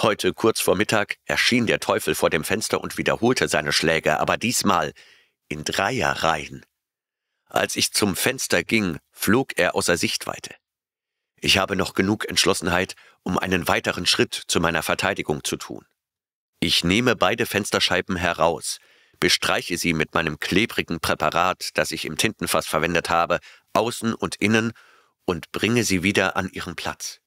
Heute kurz vor Mittag erschien der Teufel vor dem Fenster und wiederholte seine Schläge, aber diesmal in dreier Reihen. Als ich zum Fenster ging, flog er außer Sichtweite. Ich habe noch genug Entschlossenheit, um einen weiteren Schritt zu meiner Verteidigung zu tun. Ich nehme beide Fensterscheiben heraus, bestreiche sie mit meinem klebrigen Präparat, das ich im Tintenfass verwendet habe, außen und innen und bringe sie wieder an ihren Platz.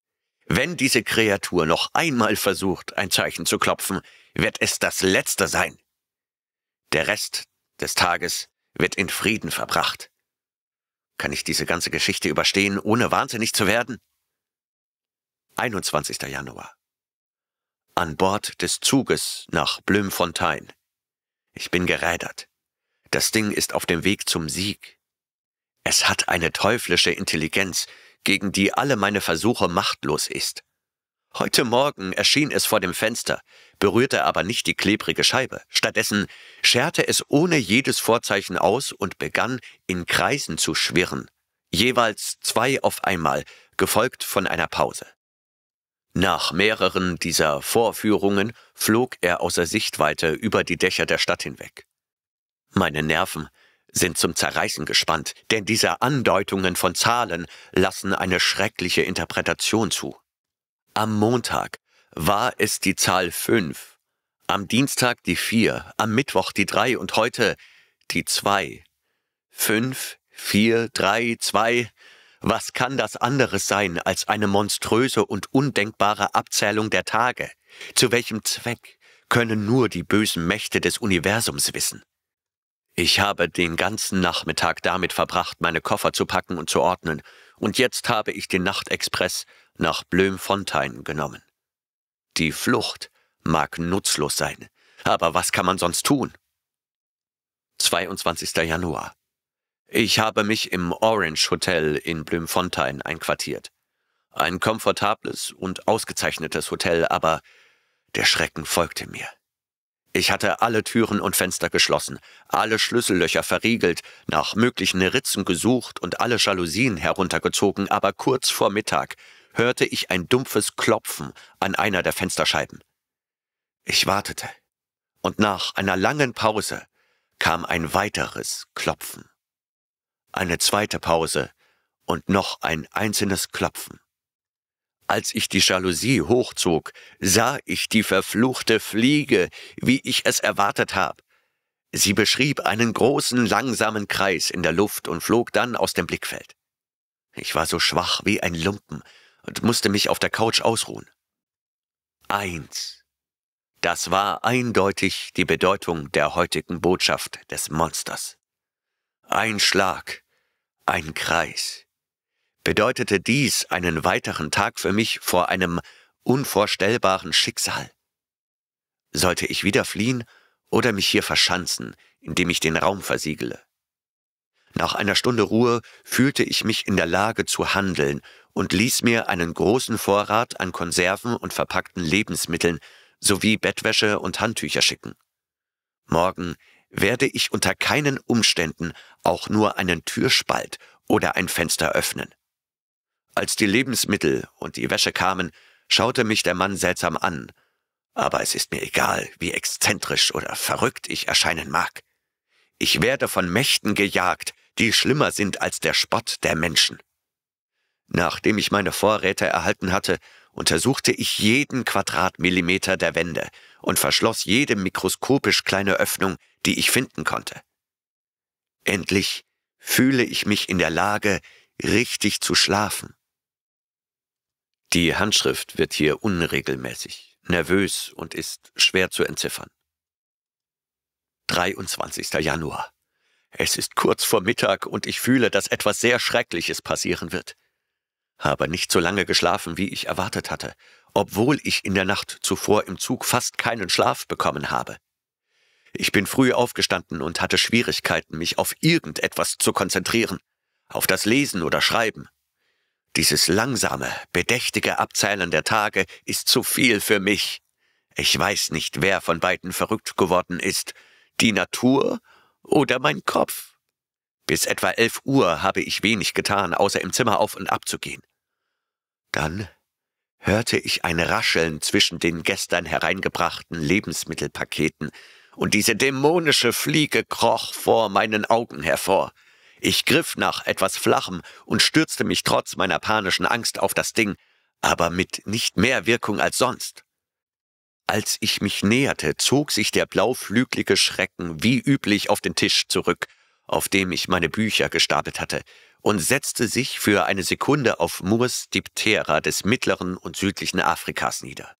Wenn diese Kreatur noch einmal versucht, ein Zeichen zu klopfen, wird es das letzte sein. Der Rest des Tages wird in Frieden verbracht. Kann ich diese ganze Geschichte überstehen, ohne wahnsinnig zu werden? 21. Januar. An Bord des Zuges nach Blümfontein. Ich bin gerädert. Das Ding ist auf dem Weg zum Sieg. Es hat eine teuflische Intelligenz, gegen die alle meine Versuche machtlos ist. Heute Morgen erschien es vor dem Fenster, berührte aber nicht die klebrige Scheibe. Stattdessen scherte es ohne jedes Vorzeichen aus und begann, in Kreisen zu schwirren. Jeweils zwei auf einmal, gefolgt von einer Pause. Nach mehreren dieser Vorführungen flog er außer Sichtweite über die Dächer der Stadt hinweg. Meine Nerven sind zum Zerreißen gespannt, denn diese Andeutungen von Zahlen lassen eine schreckliche Interpretation zu. Am Montag war es die Zahl 5, am Dienstag die 4, am Mittwoch die 3 und heute die 2. 5, 4, 3, 2. Was kann das anderes sein als eine monströse und undenkbare Abzählung der Tage? Zu welchem Zweck können nur die bösen Mächte des Universums wissen? Ich habe den ganzen Nachmittag damit verbracht, meine Koffer zu packen und zu ordnen, und jetzt habe ich den Nachtexpress nach Blömfontein genommen. Die Flucht mag nutzlos sein, aber was kann man sonst tun? 22. Januar. Ich habe mich im Orange Hotel in Blömfontein einquartiert. Ein komfortables und ausgezeichnetes Hotel, aber der Schrecken folgte mir. Ich hatte alle Türen und Fenster geschlossen, alle Schlüssellöcher verriegelt, nach möglichen Ritzen gesucht und alle Jalousien heruntergezogen, aber kurz vor Mittag hörte ich ein dumpfes Klopfen an einer der Fensterscheiben. Ich wartete, und nach einer langen Pause kam ein weiteres Klopfen. Eine zweite Pause und noch ein einzelnes Klopfen. Als ich die Jalousie hochzog, sah ich die verfluchte Fliege, wie ich es erwartet habe. Sie beschrieb einen großen, langsamen Kreis in der Luft und flog dann aus dem Blickfeld. Ich war so schwach wie ein Lumpen und musste mich auf der Couch ausruhen. Eins. Das war eindeutig die Bedeutung der heutigen Botschaft des Monsters. Ein Schlag, ein Kreis, bedeutete dies einen weiteren Tag für mich vor einem unvorstellbaren Schicksal. Sollte ich wieder fliehen oder mich hier verschanzen, indem ich den Raum versiegele? Nach einer Stunde Ruhe fühlte ich mich in der Lage zu handeln und ließ mir einen großen Vorrat an Konserven und verpackten Lebensmitteln sowie Bettwäsche und Handtücher schicken. Morgen werde ich unter keinen Umständen auch nur einen Türspalt oder ein Fenster öffnen. Als die Lebensmittel und die Wäsche kamen, schaute mich der Mann seltsam an. Aber es ist mir egal, wie exzentrisch oder verrückt ich erscheinen mag. Ich werde von Mächten gejagt, die schlimmer sind als der Spott der Menschen. Nachdem ich meine Vorräte erhalten hatte, untersuchte ich jeden Quadratmillimeter der Wände und verschloss jede mikroskopisch kleine Öffnung, die ich finden konnte. Endlich fühle ich mich in der Lage, richtig zu schlafen. Die Handschrift wird hier unregelmäßig, nervös und ist schwer zu entziffern. 23. Januar. Es ist kurz vor Mittag und ich fühle, dass etwas sehr Schreckliches passieren wird. Habe nicht so lange geschlafen, wie ich erwartet hatte, obwohl ich in der Nacht zuvor im Zug fast keinen Schlaf bekommen habe. Ich bin früh aufgestanden und hatte Schwierigkeiten, mich auf irgendetwas zu konzentrieren, auf das Lesen oder Schreiben. Dieses langsame, bedächtige Abzeilen der Tage ist zu viel für mich. Ich weiß nicht, wer von beiden verrückt geworden ist, die Natur oder mein Kopf. Bis etwa elf Uhr habe ich wenig getan, außer im Zimmer auf und ab zu gehen. Dann hörte ich ein Rascheln zwischen den gestern hereingebrachten Lebensmittelpaketen, und diese dämonische Fliege kroch vor meinen Augen hervor. Ich griff nach etwas Flachem und stürzte mich trotz meiner panischen Angst auf das Ding, aber mit nicht mehr Wirkung als sonst. Als ich mich näherte, zog sich der blauflüglige Schrecken wie üblich auf den Tisch zurück, auf dem ich meine Bücher gestapelt hatte, und setzte sich für eine Sekunde auf Moors Diptera des mittleren und südlichen Afrikas nieder.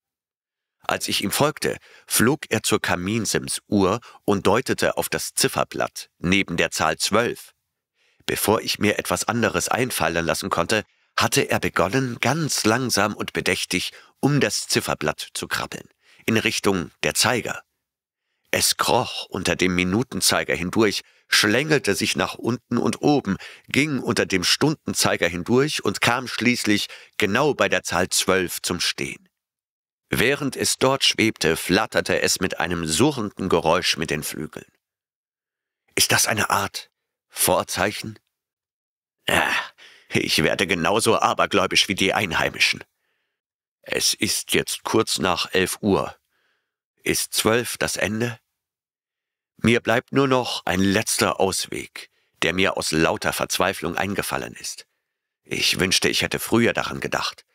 Als ich ihm folgte, flog er zur Kaminsims Uhr und deutete auf das Zifferblatt neben der Zahl zwölf. Bevor ich mir etwas anderes einfallen lassen konnte, hatte er begonnen, ganz langsam und bedächtig um das Zifferblatt zu krabbeln, in Richtung der Zeiger. Es kroch unter dem Minutenzeiger hindurch, schlängelte sich nach unten und oben, ging unter dem Stundenzeiger hindurch und kam schließlich genau bei der Zahl zwölf zum Stehen. Während es dort schwebte, flatterte es mit einem surrenden Geräusch mit den Flügeln. Ist das eine Art Vorzeichen? Ja, ich werde genauso abergläubisch wie die Einheimischen. Es ist jetzt kurz nach elf Uhr. Ist zwölf das Ende? Mir bleibt nur noch ein letzter Ausweg, der mir aus lauter Verzweiflung eingefallen ist. Ich wünschte, ich hätte früher daran gedacht.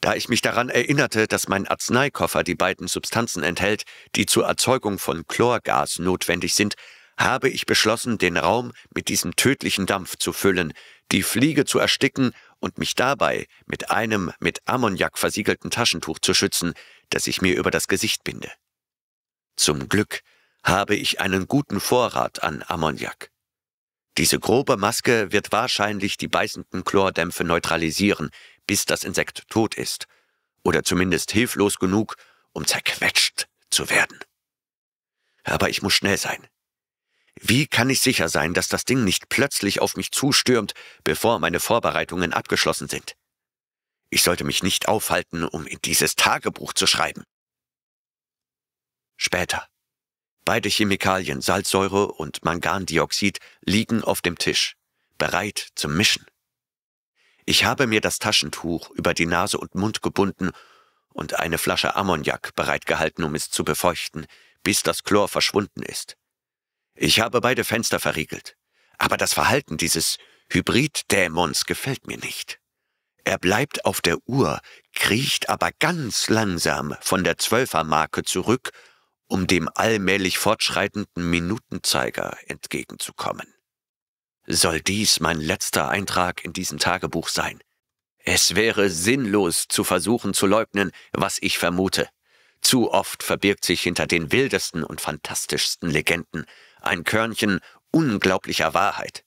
Da ich mich daran erinnerte, dass mein Arzneikoffer die beiden Substanzen enthält, die zur Erzeugung von Chlorgas notwendig sind, habe ich beschlossen, den Raum mit diesem tödlichen Dampf zu füllen, die Fliege zu ersticken und mich dabei mit einem mit Ammoniak versiegelten Taschentuch zu schützen, das ich mir über das Gesicht binde. Zum Glück habe ich einen guten Vorrat an Ammoniak. Diese grobe Maske wird wahrscheinlich die beißenden Chlordämpfe neutralisieren, bis das Insekt tot ist, oder zumindest hilflos genug, um zerquetscht zu werden. Aber ich muss schnell sein. Wie kann ich sicher sein, dass das Ding nicht plötzlich auf mich zustürmt, bevor meine Vorbereitungen abgeschlossen sind? Ich sollte mich nicht aufhalten, um in dieses Tagebuch zu schreiben. Später. Beide Chemikalien Salzsäure und Mangandioxid liegen auf dem Tisch, bereit zum Mischen. Ich habe mir das Taschentuch über die Nase und Mund gebunden und eine Flasche Ammoniak bereitgehalten, um es zu befeuchten, bis das Chlor verschwunden ist. Ich habe beide Fenster verriegelt. Aber das Verhalten dieses Hybriddämons gefällt mir nicht. Er bleibt auf der Uhr, kriecht aber ganz langsam von der Zwölfermarke zurück, um dem allmählich fortschreitenden Minutenzeiger entgegenzukommen. Soll dies mein letzter Eintrag in diesem Tagebuch sein? Es wäre sinnlos zu versuchen zu leugnen, was ich vermute. Zu oft verbirgt sich hinter den wildesten und fantastischsten Legenden ein Körnchen unglaublicher Wahrheit.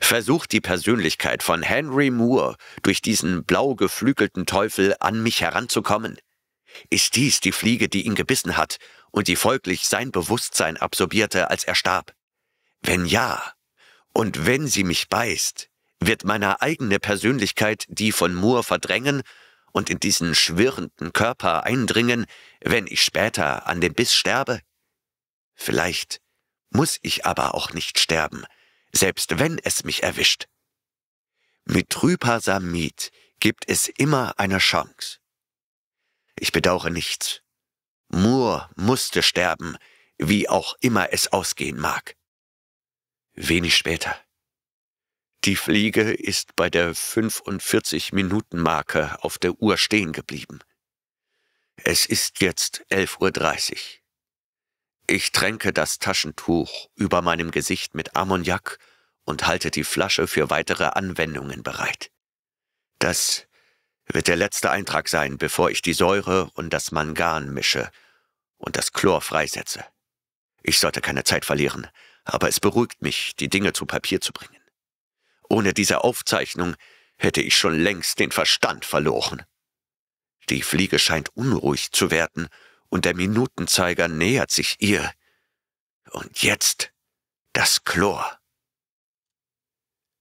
Versucht die Persönlichkeit von Henry Moore durch diesen blau geflügelten Teufel an mich heranzukommen? Ist dies die Fliege, die ihn gebissen hat und die folglich sein Bewusstsein absorbierte, als er starb? Wenn ja, und wenn sie mich beißt, wird meine eigene Persönlichkeit die von Moore verdrängen und in diesen schwirrenden Körper eindringen, wenn ich später an dem Biss sterbe? Vielleicht muss ich aber auch nicht sterben, selbst wenn es mich erwischt. Mit Trypasamid gibt es immer eine Chance. Ich bedauere nichts. Moore musste sterben, wie auch immer es ausgehen mag. Wenig später. Die Fliege ist bei der 45-Minuten-Marke auf der Uhr stehen geblieben. Es ist jetzt 11.30 Uhr. Ich tränke das Taschentuch über meinem Gesicht mit Ammoniak und halte die Flasche für weitere Anwendungen bereit. Das wird der letzte Eintrag sein, bevor ich die Säure und das Mangan mische und das Chlor freisetze. Ich sollte keine Zeit verlieren, aber es beruhigt mich, die Dinge zu Papier zu bringen. Ohne diese Aufzeichnung hätte ich schon längst den Verstand verloren. Die Fliege scheint unruhig zu werden und der Minutenzeiger nähert sich ihr. Und jetzt das Chlor.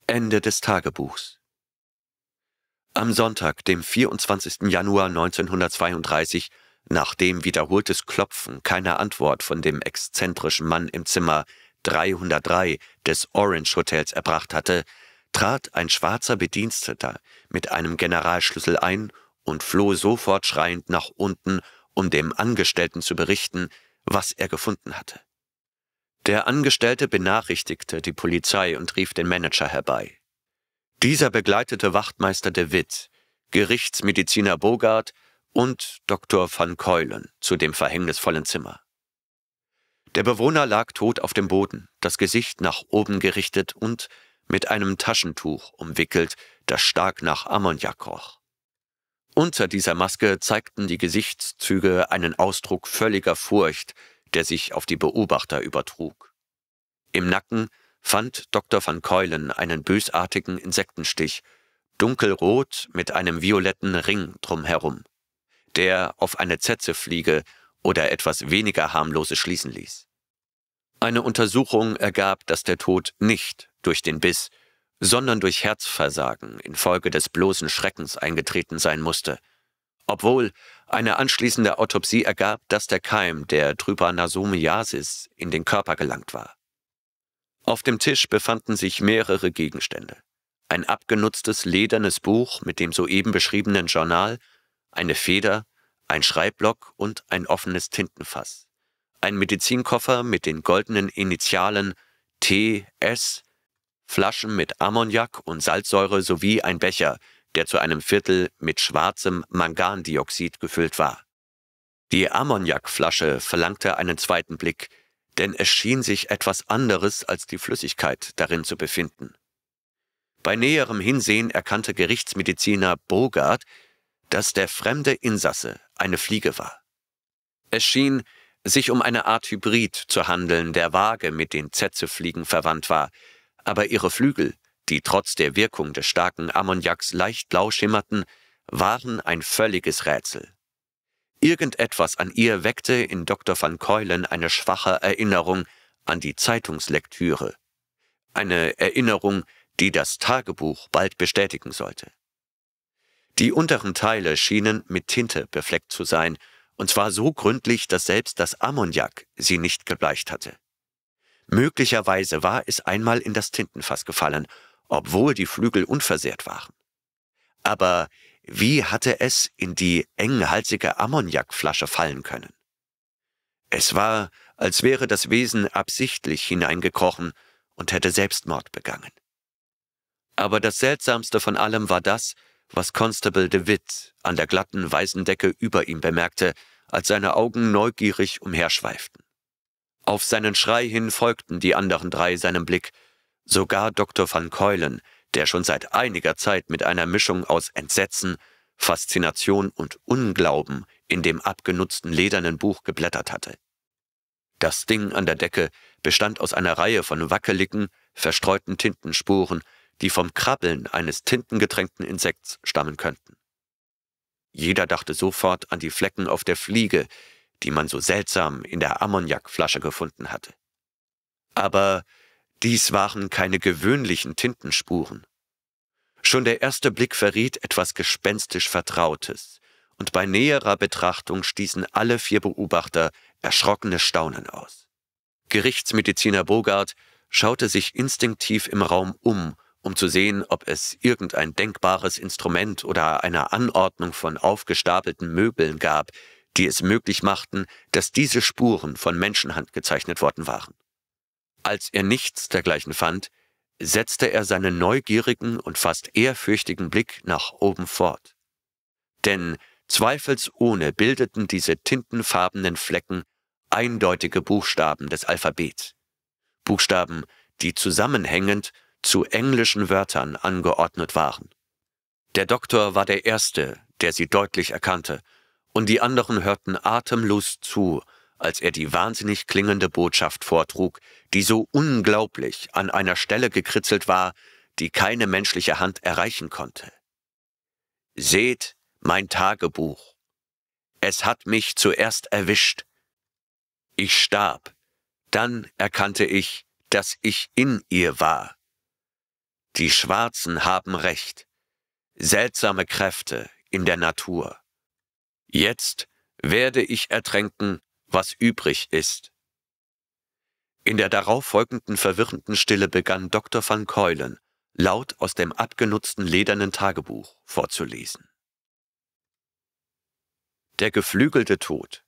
Ende des Tagebuchs. Am Sonntag, dem 24. Januar 1932, nachdem wiederholtes Klopfen keine Antwort von dem exzentrischen Mann im Zimmer 303 des Orange Hotels erbracht hatte, trat ein schwarzer Bediensteter mit einem Generalschlüssel ein und floh sofort schreiend nach unten um dem Angestellten zu berichten, was er gefunden hatte. Der Angestellte benachrichtigte die Polizei und rief den Manager herbei. Dieser begleitete Wachtmeister de Witt, Gerichtsmediziner Bogart und Dr. van Keulen zu dem verhängnisvollen Zimmer. Der Bewohner lag tot auf dem Boden, das Gesicht nach oben gerichtet und mit einem Taschentuch umwickelt, das stark nach Ammoniak roch. Unter dieser Maske zeigten die Gesichtszüge einen Ausdruck völliger Furcht, der sich auf die Beobachter übertrug. Im Nacken fand Dr. van Keulen einen bösartigen Insektenstich, dunkelrot mit einem violetten Ring drumherum, der auf eine Zetzefliege oder etwas weniger harmloses schließen ließ. Eine Untersuchung ergab, dass der Tod nicht durch den Biss, sondern durch Herzversagen infolge des bloßen Schreckens eingetreten sein musste, obwohl eine anschließende Autopsie ergab, dass der Keim der Trypanosomiasis in den Körper gelangt war. Auf dem Tisch befanden sich mehrere Gegenstände. Ein abgenutztes ledernes Buch mit dem soeben beschriebenen Journal, eine Feder, ein Schreibblock und ein offenes Tintenfass. Ein Medizinkoffer mit den goldenen Initialen T.S. Flaschen mit Ammoniak und Salzsäure sowie ein Becher, der zu einem Viertel mit schwarzem Mangandioxid gefüllt war. Die Ammoniakflasche verlangte einen zweiten Blick, denn es schien sich etwas anderes als die Flüssigkeit darin zu befinden. Bei näherem Hinsehen erkannte Gerichtsmediziner Bogart, dass der fremde Insasse eine Fliege war. Es schien sich um eine Art Hybrid zu handeln, der vage mit den Zetzefliegen verwandt war, aber ihre Flügel, die trotz der Wirkung des starken Ammoniaks leicht blau schimmerten, waren ein völliges Rätsel. Irgendetwas an ihr weckte in Dr. van Keulen eine schwache Erinnerung an die Zeitungslektüre. Eine Erinnerung, die das Tagebuch bald bestätigen sollte. Die unteren Teile schienen mit Tinte befleckt zu sein, und zwar so gründlich, dass selbst das Ammoniak sie nicht gebleicht hatte. Möglicherweise war es einmal in das Tintenfass gefallen, obwohl die Flügel unversehrt waren. Aber wie hatte es in die enghalsige Ammoniakflasche fallen können? Es war, als wäre das Wesen absichtlich hineingekrochen und hätte Selbstmord begangen. Aber das Seltsamste von allem war das, was Constable de Witt an der glatten weißen Decke über ihm bemerkte, als seine Augen neugierig umherschweiften. Auf seinen Schrei hin folgten die anderen drei seinem Blick, sogar Dr. van Keulen, der schon seit einiger Zeit mit einer Mischung aus Entsetzen, Faszination und Unglauben in dem abgenutzten ledernen Buch geblättert hatte. Das Ding an der Decke bestand aus einer Reihe von wackeligen, verstreuten Tintenspuren, die vom Krabbeln eines tintengetränkten Insekts stammen könnten. Jeder dachte sofort an die Flecken auf der Fliege, die man so seltsam in der Ammoniakflasche gefunden hatte. Aber dies waren keine gewöhnlichen Tintenspuren. Schon der erste Blick verriet etwas gespenstisch Vertrautes, und bei näherer Betrachtung stießen alle vier Beobachter erschrockenes Staunen aus. Gerichtsmediziner Bogart schaute sich instinktiv im Raum um, um zu sehen, ob es irgendein denkbares Instrument oder eine Anordnung von aufgestapelten Möbeln gab, die es möglich machten, dass diese Spuren von Menschenhand gezeichnet worden waren. Als er nichts dergleichen fand, setzte er seinen neugierigen und fast ehrfürchtigen Blick nach oben fort. Denn zweifelsohne bildeten diese tintenfarbenen Flecken eindeutige Buchstaben des Alphabets. Buchstaben, die zusammenhängend zu englischen Wörtern angeordnet waren. Der Doktor war der Erste, der sie deutlich erkannte und die anderen hörten atemlos zu, als er die wahnsinnig klingende Botschaft vortrug, die so unglaublich an einer Stelle gekritzelt war, die keine menschliche Hand erreichen konnte. Seht mein Tagebuch. Es hat mich zuerst erwischt. Ich starb. Dann erkannte ich, dass ich in ihr war. Die Schwarzen haben recht. Seltsame Kräfte in der Natur. Jetzt werde ich ertränken, was übrig ist. In der darauffolgenden verwirrenden Stille begann Dr. van Keulen, laut aus dem abgenutzten ledernen Tagebuch vorzulesen. Der geflügelte Tod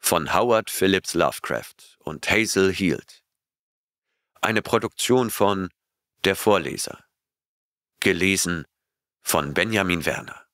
von Howard Phillips Lovecraft und Hazel Heald. Eine Produktion von Der Vorleser. Gelesen von Benjamin Werner.